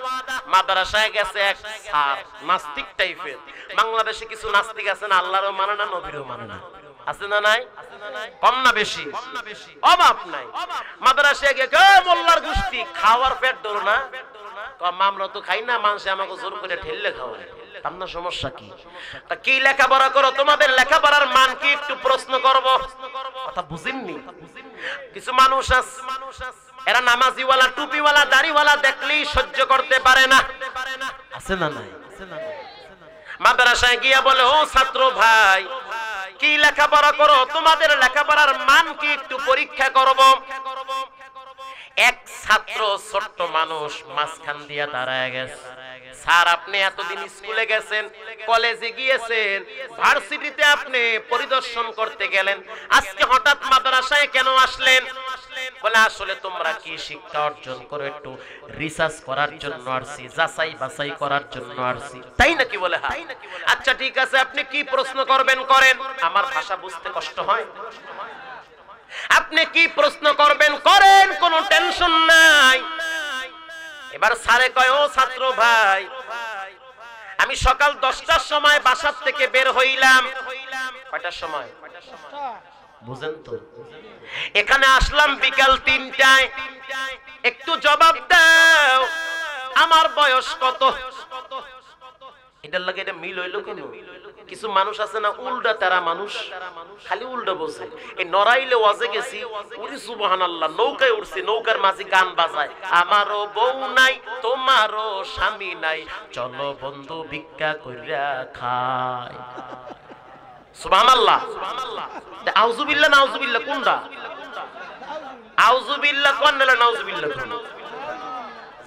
মাদ্রাসায় গেছে এক স্যার নাস্তিক টাইপের বাংলাদেশে কিছু নাস্তিক আছে না মানে না নবীরও মানে না আছে না নাই কম না বেশি অভাব নাই মাদ্রাসায় গিয়ে মোল্লার খাওয়ার পেট না আমরা তো খাই না আমাকে জোর করে ঠেললে আপনার সমস্যা কি তা কি লেখাপড়া করো তোমাদের লেখাপড়ার মান কি একটু প্রশ্ন করবো কথা বুঝেননি কিছু মানুষ আছে মানুষ আছে এরা নামাজিওয়ালা টুপিওয়ালা দাড়িওয়ালা দেখলেই সহ্য করতে পারে না আছে না নাই মাদ্রাসায় গিয়া বলে ও ছাত্র ভাই কি লেখাপড়া করো তোমাদের লেখাপড়ার মান কি একটু পরীক্ষা করব এক ছাত্র ছোট্ট মানুষ মাঝখান দিয়া দাঁড়ায় গেছে স্যার আপনি এতদিন স্কুলে গেছেন কলেজে গিয়েছেন ভার্সিটিতে আপনি পরিদর্শন করতে গেলেন আজকে হঠাৎ মাদ্রাসায় কেন আসলেন বলে আসলে তোমরা কি শিক্ষা অর্জন করো একটু রিসার্চ করার জন্য আসছি যাচাই বাছাই করার জন্য আসছি তাই নাকি বলে হ্যাঁ আচ্ছা ঠিক আছে আপনি কি প্রশ্ন করবেন করেন আমার ভাষা বুঝতে কষ্ট হয় আপনি কি প্রশ্ন করবেন করেন কোনো টেনশন নাই এবার সাড়ে কয় ও ছাত্র ভাই আমি সকাল দশটার সময় বাসার থেকে বের হইলাম কয়টার সময় বুঝেন তো এখানে আসলাম বিকাল তিনটায় একটু জবাব দাও আমার বয়স কত এটার লাগে এটা মিল হইল কেন মিল কিছু মানুষ আছে না উল্টা তারা মানুষ খালি উল্টা বোঝে এই নড়াইলে ওয়াজে গেছি উড়ি সুবহান আল্লাহ নৌকায় উঠছি নৌকার মাঝে গান বাজায় আমারও বউ নাই তোমারও স্বামী নাই চলো বন্ধু ভিক্ষা কইরা খাই সুবহান আল্লাহ আউজুবিল্লাহ না আউজুবিল্লাহ কোনটা আউজুবিল্লাহ কোন নাউজুবিল্লাহ কোন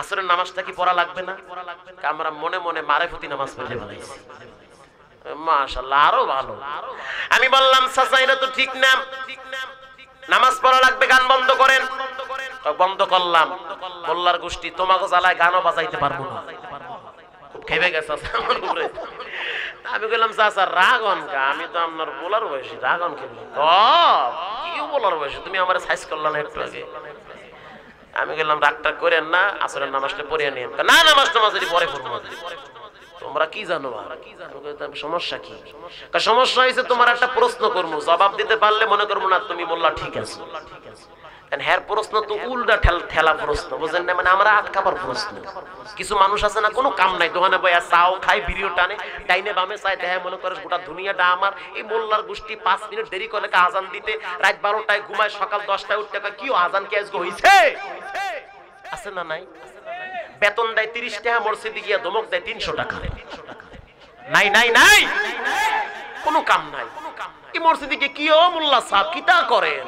আসরের নামাজটা কি পড়া লাগবে না আমরা মনে মনে মারেফতি নামাজ পড়লে বানাইছি আরো ভালো আমি বললাম তো ঠিক না নামাজ পড়া লাগবে গান বন্ধ করেন বন্ধ করলাম মোল্লার গোষ্ঠী তোমাকে জ্বালায় গানও বাজাইতে পারবো না আমি বললাম রাগন কা আমি তো আপনার বলার বয়সী রাগন কি বোলার বয়সী তুমি আমার সাইজ করলাম একটু আগে আমি গেলাম রাগটা করেন না আসরের নামাজটা পড়িয়ে নিয়ে না নামাজ নামাজেরই পরে করবো তোমরা কি জানো সমস্যা কি সমস্যা হয়েছে তোমার একটা প্রশ্ন করবো জবাব দিতে পারলে মনে করবো না তুমি বললা ঠিক আছে হ্যার প্রশ্ন তো উল্টা ঠেলা প্রশ্ন বুঝেন না মানে আমরা আটকাবার প্রশ্ন কিছু মানুষ আছে না কোনো কাম নাই দোকানে বয়া চাও খাই ভিডিও টানে ডাইনে বামে চাই দেহে মনে করে গোটা দুনিয়াটা আমার এই মোল্লার গোষ্ঠী পাঁচ মিনিট দেরি করে আজান দিতে রাত বারোটায় ঘুমায় সকাল দশটায় উঠতে কি আজান কি আজকে হয়েছে আছে না নাই বেতন দেয় তিরিশ টাকা মসজিদে গিয়া দমক দেয় তিনশো টাকা নাই নাই নাই কোনো কাম নাই এই মসজিদে গিয়ে কি ও মোল্লা সাহেব কিতা করেন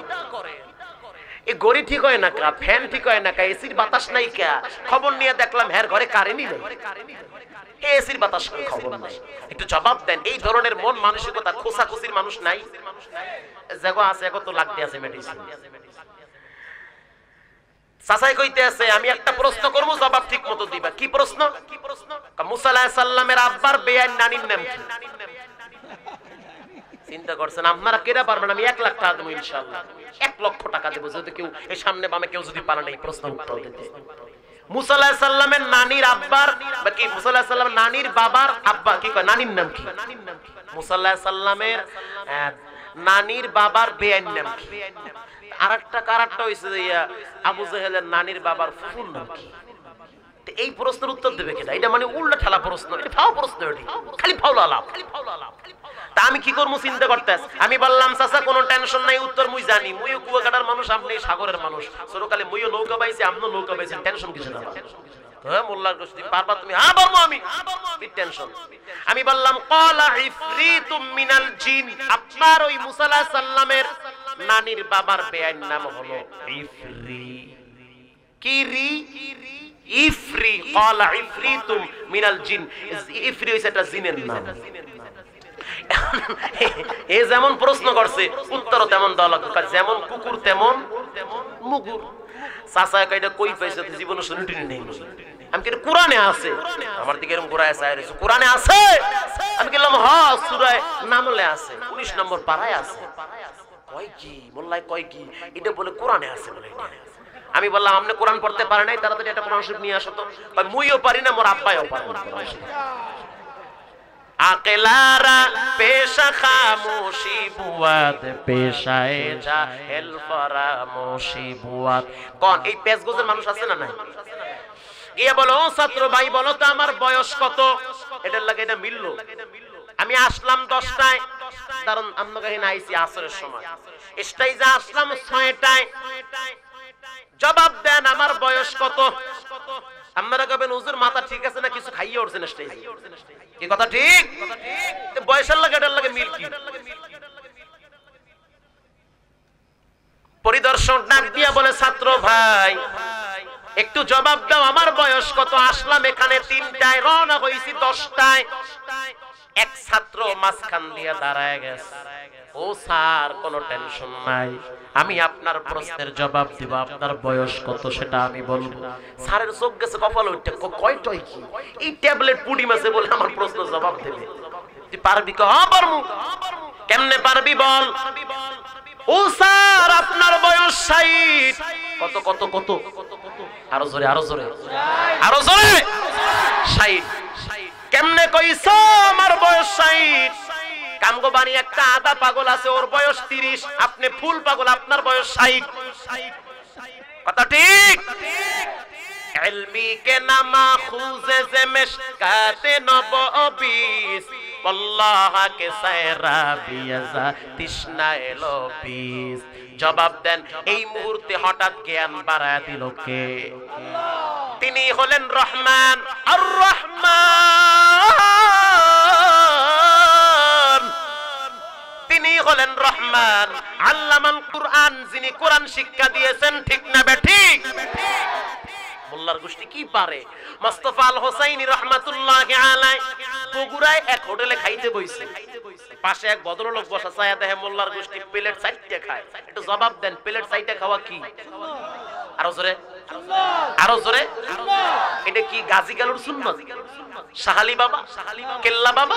এই গড়ি ঠিক হয় না কা ফ্যান ঠিক হয় না কা এসির বাতাস নাই কা খবর নিয়ে দেখলাম হ্যার ঘরে কারেন্টই নাই এসির বাতাস খবর নাই একটু জবাব দেন এই ধরনের মন মানসিকতা খোসা খোসাখুসির মানুষ নাই জাগো আছে এখন তো লাগতে আছে মেডিসিন সাসাই কইতে আছে আমি একটা প্রশ্ন করব জবাব ঠিক মতো দিবা কি প্রশ্ন কি প্রশ্ন মুসা আলাইহিস সালামের আব্বার বেয়ার নানির নাম কি চিন্তা করছেন আপনারা কেরা পারবেন আমি এক লাখ টাকা দেবো ইনশাল্লাহ এক লক্ষ টাকা দেবো যদি কেউ এই সামনে বামে কেউ যদি না এই প্রশ্ন উত্তর দিতে নানির আব্বার কি মুসাল্লাহ নানির বাবার আব্বা কি কয় নানির নাম কি মুসাল্লাহ সাল্লামের নানির বাবার বেআইন নাম কি আর একটা কারারটা হয়েছে আবু জাহেলের নানির বাবার ফুল নাম কি এই প্রশ্নের উত্তর দেবে কিনা এটা মানে উল্টা ঠেলা প্রশ্ন এটা ফাও প্রশ্ন এটি খালি ফাউল আলাপ খালি ফাউল আলাপ তা আমি কি করবো চিন্তা করতে আমি বললাম চাষা কোনো টেনশন নাই উত্তর মুই জানি মুই কুয়াকাটার মানুষ আপনি সাগরের মানুষ সরকালে মুইও নৌকা পাইছি আপনিও নৌকা পাইছি টেনশন কিছু না হ্যাঁ, আমি বললাম আপনার ওই মুসা আলাইহিস নানির বাবার বেআইন নাম হলো ইফরি কিরি ইফরি কলা মিনাল জিন ইফরি হইছে একটা জিনের নাম এ যেমন প্রশ্ন করছে উত্তর তেমন দেওয়া যেমন কুকুর তেমন কই পাইছে নেই আমি কয় কি এটা বলে কোরআনে আছে আমি বললাম আপনি কোরআন পড়তে পারে নাই তারা তো একটা কোরআন নিয়ে আসতো মুইও পারি না মোর আব্বাইও পারে আকেলারা পেশা খামোশি বুয়াত পেশায় জাহেল ফরামোশি বুয়াদ কোন এই পেশগোজের মানুষ আছে না নাই গিয়ে বলো ছাত্র ভাই বলো তো আমার বয়স কত এটার লাগে এটা মিললো আমি আসলাম দশটায় কারণ আমি আইসি আসরের সময় যা আসলাম ছয়টায় জবাব দেন আমার বয়স কত আপনারা কবেন হুজুর মাথা ঠিক আছে না কিছু খাইয়ে উঠছেন স্টেজে কি কথা ঠিক বয়সের লাগে এটার লাগে মিল কি পরিদর্শক ডাক দিয়া বলে ছাত্র ভাই একটু জবাব দাও আমার বয়স কত আসলাম এখানে তিনটায় রওনা হয়েছি দশটায় এক ছাত্র মাঝখান দিয়ে দাঁড়ায় গেছে ও স্যার কোনো টেনশন নাই আমি আপনার প্রশ্নের জবাব দিব আপনার বয়স কত সেটা আমি বলব স্যারের চোখ গেছে কপাল উঠতে কয়টাই কি এই ট্যাবলেট পুডি মাসে বলে আমার প্রশ্ন জবাব দেবে তুই পারবি কো হ্যাঁ পারবো কেমনে পারবি বল ও স্যার আপনার বয়স 60 কত কত কত আরো জোরে আরো জোরে আরো জোরে 60 কেমনে কইছো আমার বয়স 60 কামগো বানি একটা আদা পাগল আছে ওর বয়স তিরিশ আপনি ফুল পাগল আপনার বয়স ষাট কথা ঠিক এলমি কে নামা খুঁজে যে মেশকাতে নব অবিস পল্লাহাকে বিয়াজা তৃষ্ণা এলো বিস জবাব দেন এই মুহূর্তে হঠাৎ জ্ঞান বাড়ায় দিল কে তিনি হলেন রহমান আর রহমান তিনি হলেন রহমান আল্লামাল কুরআন যিনি কোরআন শিক্ষা দিয়েছেন ঠিক না বে ঠিক পাশে এক মোল্লার গোষ্ঠী প্লেট খায় জবাব দেন প্লেট খাওয়া কি আরো জোরে আরো জোরে এটা কি গাজী গালুর সুন্নত সাহালি বাবা কেল্লা বাবা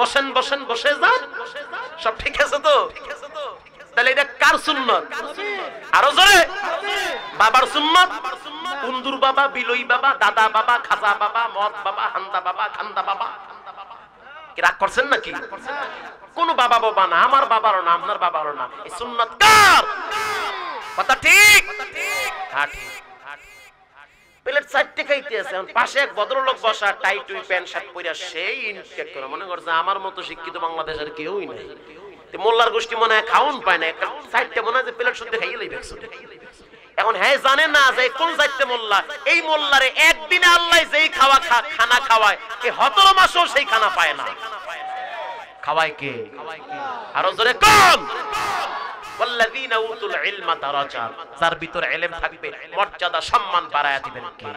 বসেন বসেন বসে যান সব ঠিক আছে তো তাহলে এটা কার সুন্নত আরো জোরে বাবার সুন্নত কুন্দুর বাবা বিলই বাবা দাদা বাবা খাজা বাবা মদ বাবা হান্দা বাবা খান্দা বাবা রাগ করছেন নাকি কোন বাবা বাবা না আমার বাবারও না আপনার বাবারও না এই সুন্নত কার কথা ঠিক হ্যাঁ ঠিক প্লেট চারটি খাইতে আছে এখন পাশে এক ভদ্রলোক বসা টাইট টুই প্যান্ট শার্ট পরিয়া সেই ইনফেক্ট করে মনে করছে আমার মতো শিক্ষিত বাংলাদেশের কেউই নাই মোল্লার গোষ্ঠী মনে হয় খাউন পায় না চারটে মনে হয় যে প্লেট শুদ্ধ খাইয়ে লাইবে এখন হ্যাঁ জানে না যে কোন চারটে মোল্লা এই মোল্লারে একদিন আল্লাহ যেই খাওয়া খা খানা খাওয়ায় এই হতর মাসও সেই খানা পায় না খাওয়ায় কে আরো জোরে কম ওয়াল্লাযীনা উতুল ইলমা যার ভিতর ইলম থাকবে মর্যাদা সম্মান দিবেন কে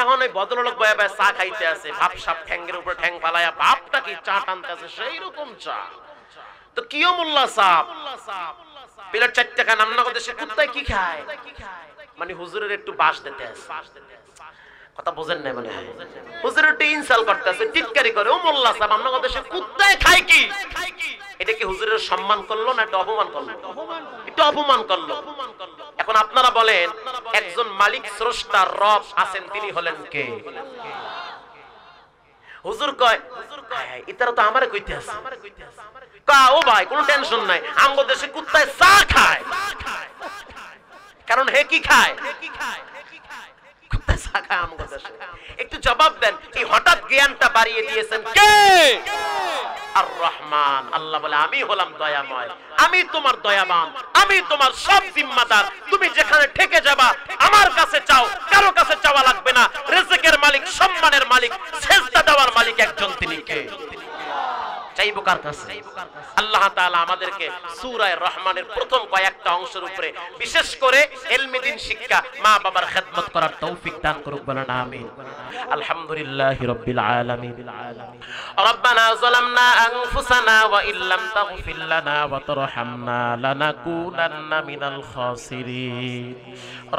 এখন ওই ভদ্রলোক বয়ে চা খাইতে আছে ভাপ সাপ ঠ্যাঙ্গের উপর ঠ্যাং ফালায়া ভাপটা কি চা টানতে আছে সেই রকম চা তো কিও মোল্লা সাপ দেশে কুত্তায় কি খায় মানে হুজুরের একটু বাস দিতে আছে কথা বোঝেন নাই মানে হুজুর একটু ইনসাল করতেছে টিটকারি করে ও মোল্লা সাহেব আমরা দেশে কুত্তায় খাই কি এটা কি হুজুরের সম্মান করলো না এটা অপমান করলো এটা অপমান করলো এখন আপনারা বলেন একজন মালিক স্রষ্টা রব আছেন তিনি হলেন কে হুজুর কয় ইতারা তো আমারে কইতে আছে কা ও ভাই কোনো টেনশন নাই আমগো দেশে কুত্তায় চা খায় কারণ হে কি খায় একটু জবাব দেন এই হঠাৎ জ্ঞানটা বাড়িয়ে দিয়েছেন কে আর রহমান আল্লাহ বলে আমি হলাম দয়াময় আমি তোমার দয়াবান আমি তোমার সব জিম্মাদার তুমি যেখানে ঠেকে যাবা আমার কাছে চাও কারো কাছে চাওয়া লাগবে না রেজেকের মালিক সম্মানের মালিক সেজদা দেওয়ার মালিক একজন তিনি কে চাইবো কার কাছে আল্লাহ তাআলা আমাদেরকে সূরা রহমানের প্রথম কয়েকটা অংশের উপরে বিশেষ করে ইলমি দ্বীন শিক্ষা মা বাবার খেদমত করার তৌফিক দান করুক বলেন আমিন আলহামদুলিল্লাহি রাব্বিল আলামিন রব্বানা যালামনা আনফুসানা ওয়া ইল্লাম তাগফির লানা ওয়া তারহামনা লানাকুনান্না মিনাল খাসিরিন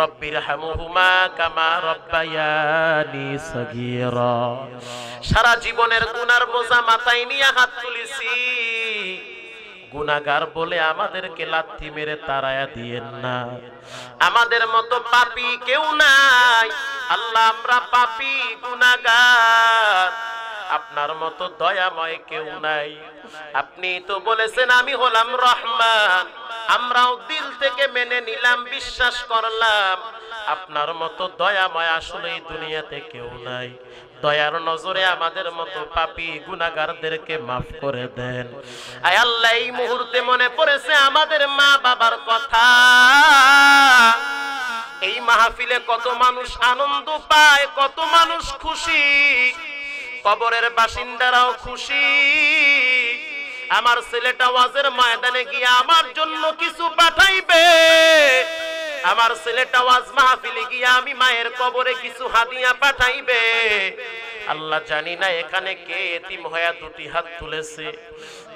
রব্বিরহামহুমা কামা রাব্বায়ানি সাগীরা সারা জীবনের গুনার বোঝা মাথায় নিয়ে হাত চলেছি গুনাগার বলে আমাদেরকে লাথি মেরে তারায়া দিয়েন না আমাদের মতো পাপি কেউ নাই আল্লাহ আমরা পাপি গুনাগার আপনার মতো দয়াময় কেউ নাই আপনি তো বলেছেন আমি হলাম রহমান আমরাও দিল থেকে মেনে নিলাম বিশ্বাস করলাম আপনার মতো দয়াময় আসলে এই দুনিয়াতে কেউ নাই দয়ার নজরে আমাদের মতো পাপি গুনাগারদেরকে মাফ করে দেন আয় আল্লাহ এই মুহূর্তে মনে পড়েছে আমাদের মা বাবার কথা এই মাহফিলে কত মানুষ আনন্দ পায় কত মানুষ খুশি কবরের বাসিন্দারাও খুশি আমার ছেলেটা ওয়াজের ময়দানে গিয়ে আমার জন্য কিছু পাঠাইবে আমার ছেলেটা ওয়াজ মাহফিলে গিয়া আমি মায়ের কবরে কিছু হাদিয়া পাঠাইবে আল্লাহ জানি না এখানে কে এতিম হয়া দুটি হাত তুলেছে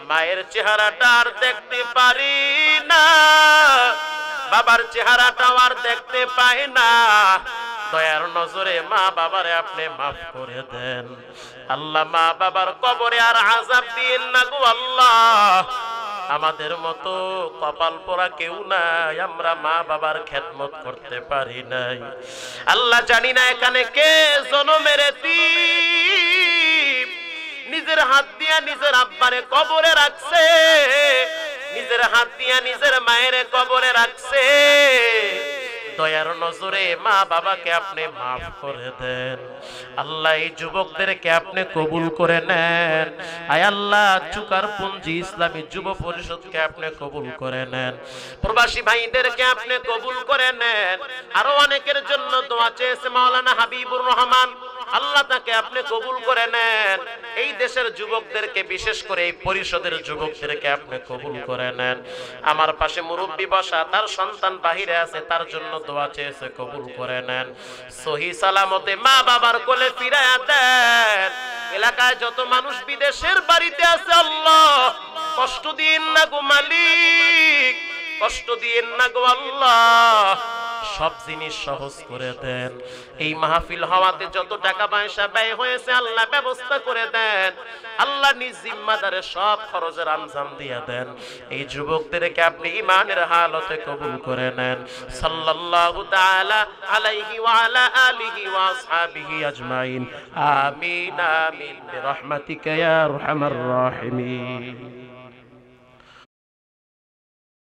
মায়ের চেহারাটা আর দেখতে পারি না বাবার চেহারাটাও আর দেখতে পাই না দয়ার নজরে মা বাবারে আপনি মাফ করে দেন আল্লাহ মা বাবার কবরে আর আজাব দিন না গো আল্লাহ আমাদের মতো কপাল পোড়া কেউ নাই আমরা মা বাবার খেদমত করতে পারি নাই আল্লাহ জানি না এখানে কে জনমের নিজের হাত দিয়া নিজের আব্বারে কবরে রাখছে নিজের হাত দিয়া নিজের মায়ের কবরে রাখছে দয়ার নজরে মা বাবাকে আপনি মাফ করে দেন আল্লাহ এই যুবকদেরকে আপনি কবুল করে নেন আয় আল্লাহ চুকার পুঞ্জি ইসলামী যুব পরিষদকে আপনি কবুল করে নেন প্রবাসী ভাইদেরকে আপনি কবুল করে নেন আরো অনেকের জন্য দোয়া চেয়েছে মাওলানা হাবিবুর রহমান আল্লাহ তাকে আপনি কবুল করে নেন এই দেশের যুবকদেরকে বিশেষ করে এই পরিষদের যুবকদেরকে আপনি কবুল করে নেন আমার পাশে মুরব্বী বসা তার সন্তান বাহিরে আছে তার জন্য আছে সে কবুল করে নেন সহি সালামতে মা বাবার কোলে ফিরাইয়া দেন এলাকায় যত মানুষ বিদেশের বাড়িতে আছে আল্লাহ কষ্ট দিন না গো মালিক কষ্ট দিয়েন না গো আল্লাহ সব জিনিস সহজ করে দেন এই মাহফিল হওয়াতে যত টাকা পয়সা ব্যয় হয়েছে আল্লাহ ব্যবস্থা করে দেন আল্লাহ নিজ জিম্মাদারে সব খরচের আঞ্জাম দিয়ে দেন এই যুবকদেরকে আপনি ইমানের হালতে কবুল করে নেন সাল্লাল্লাহু তাআলা আলাইহি ওয়া আলা আলিহি ওয়া আসহাবিহি আজমাইন আমিন আমিন বিরহমাতিকা ইয়া আরহামার রাহিমিন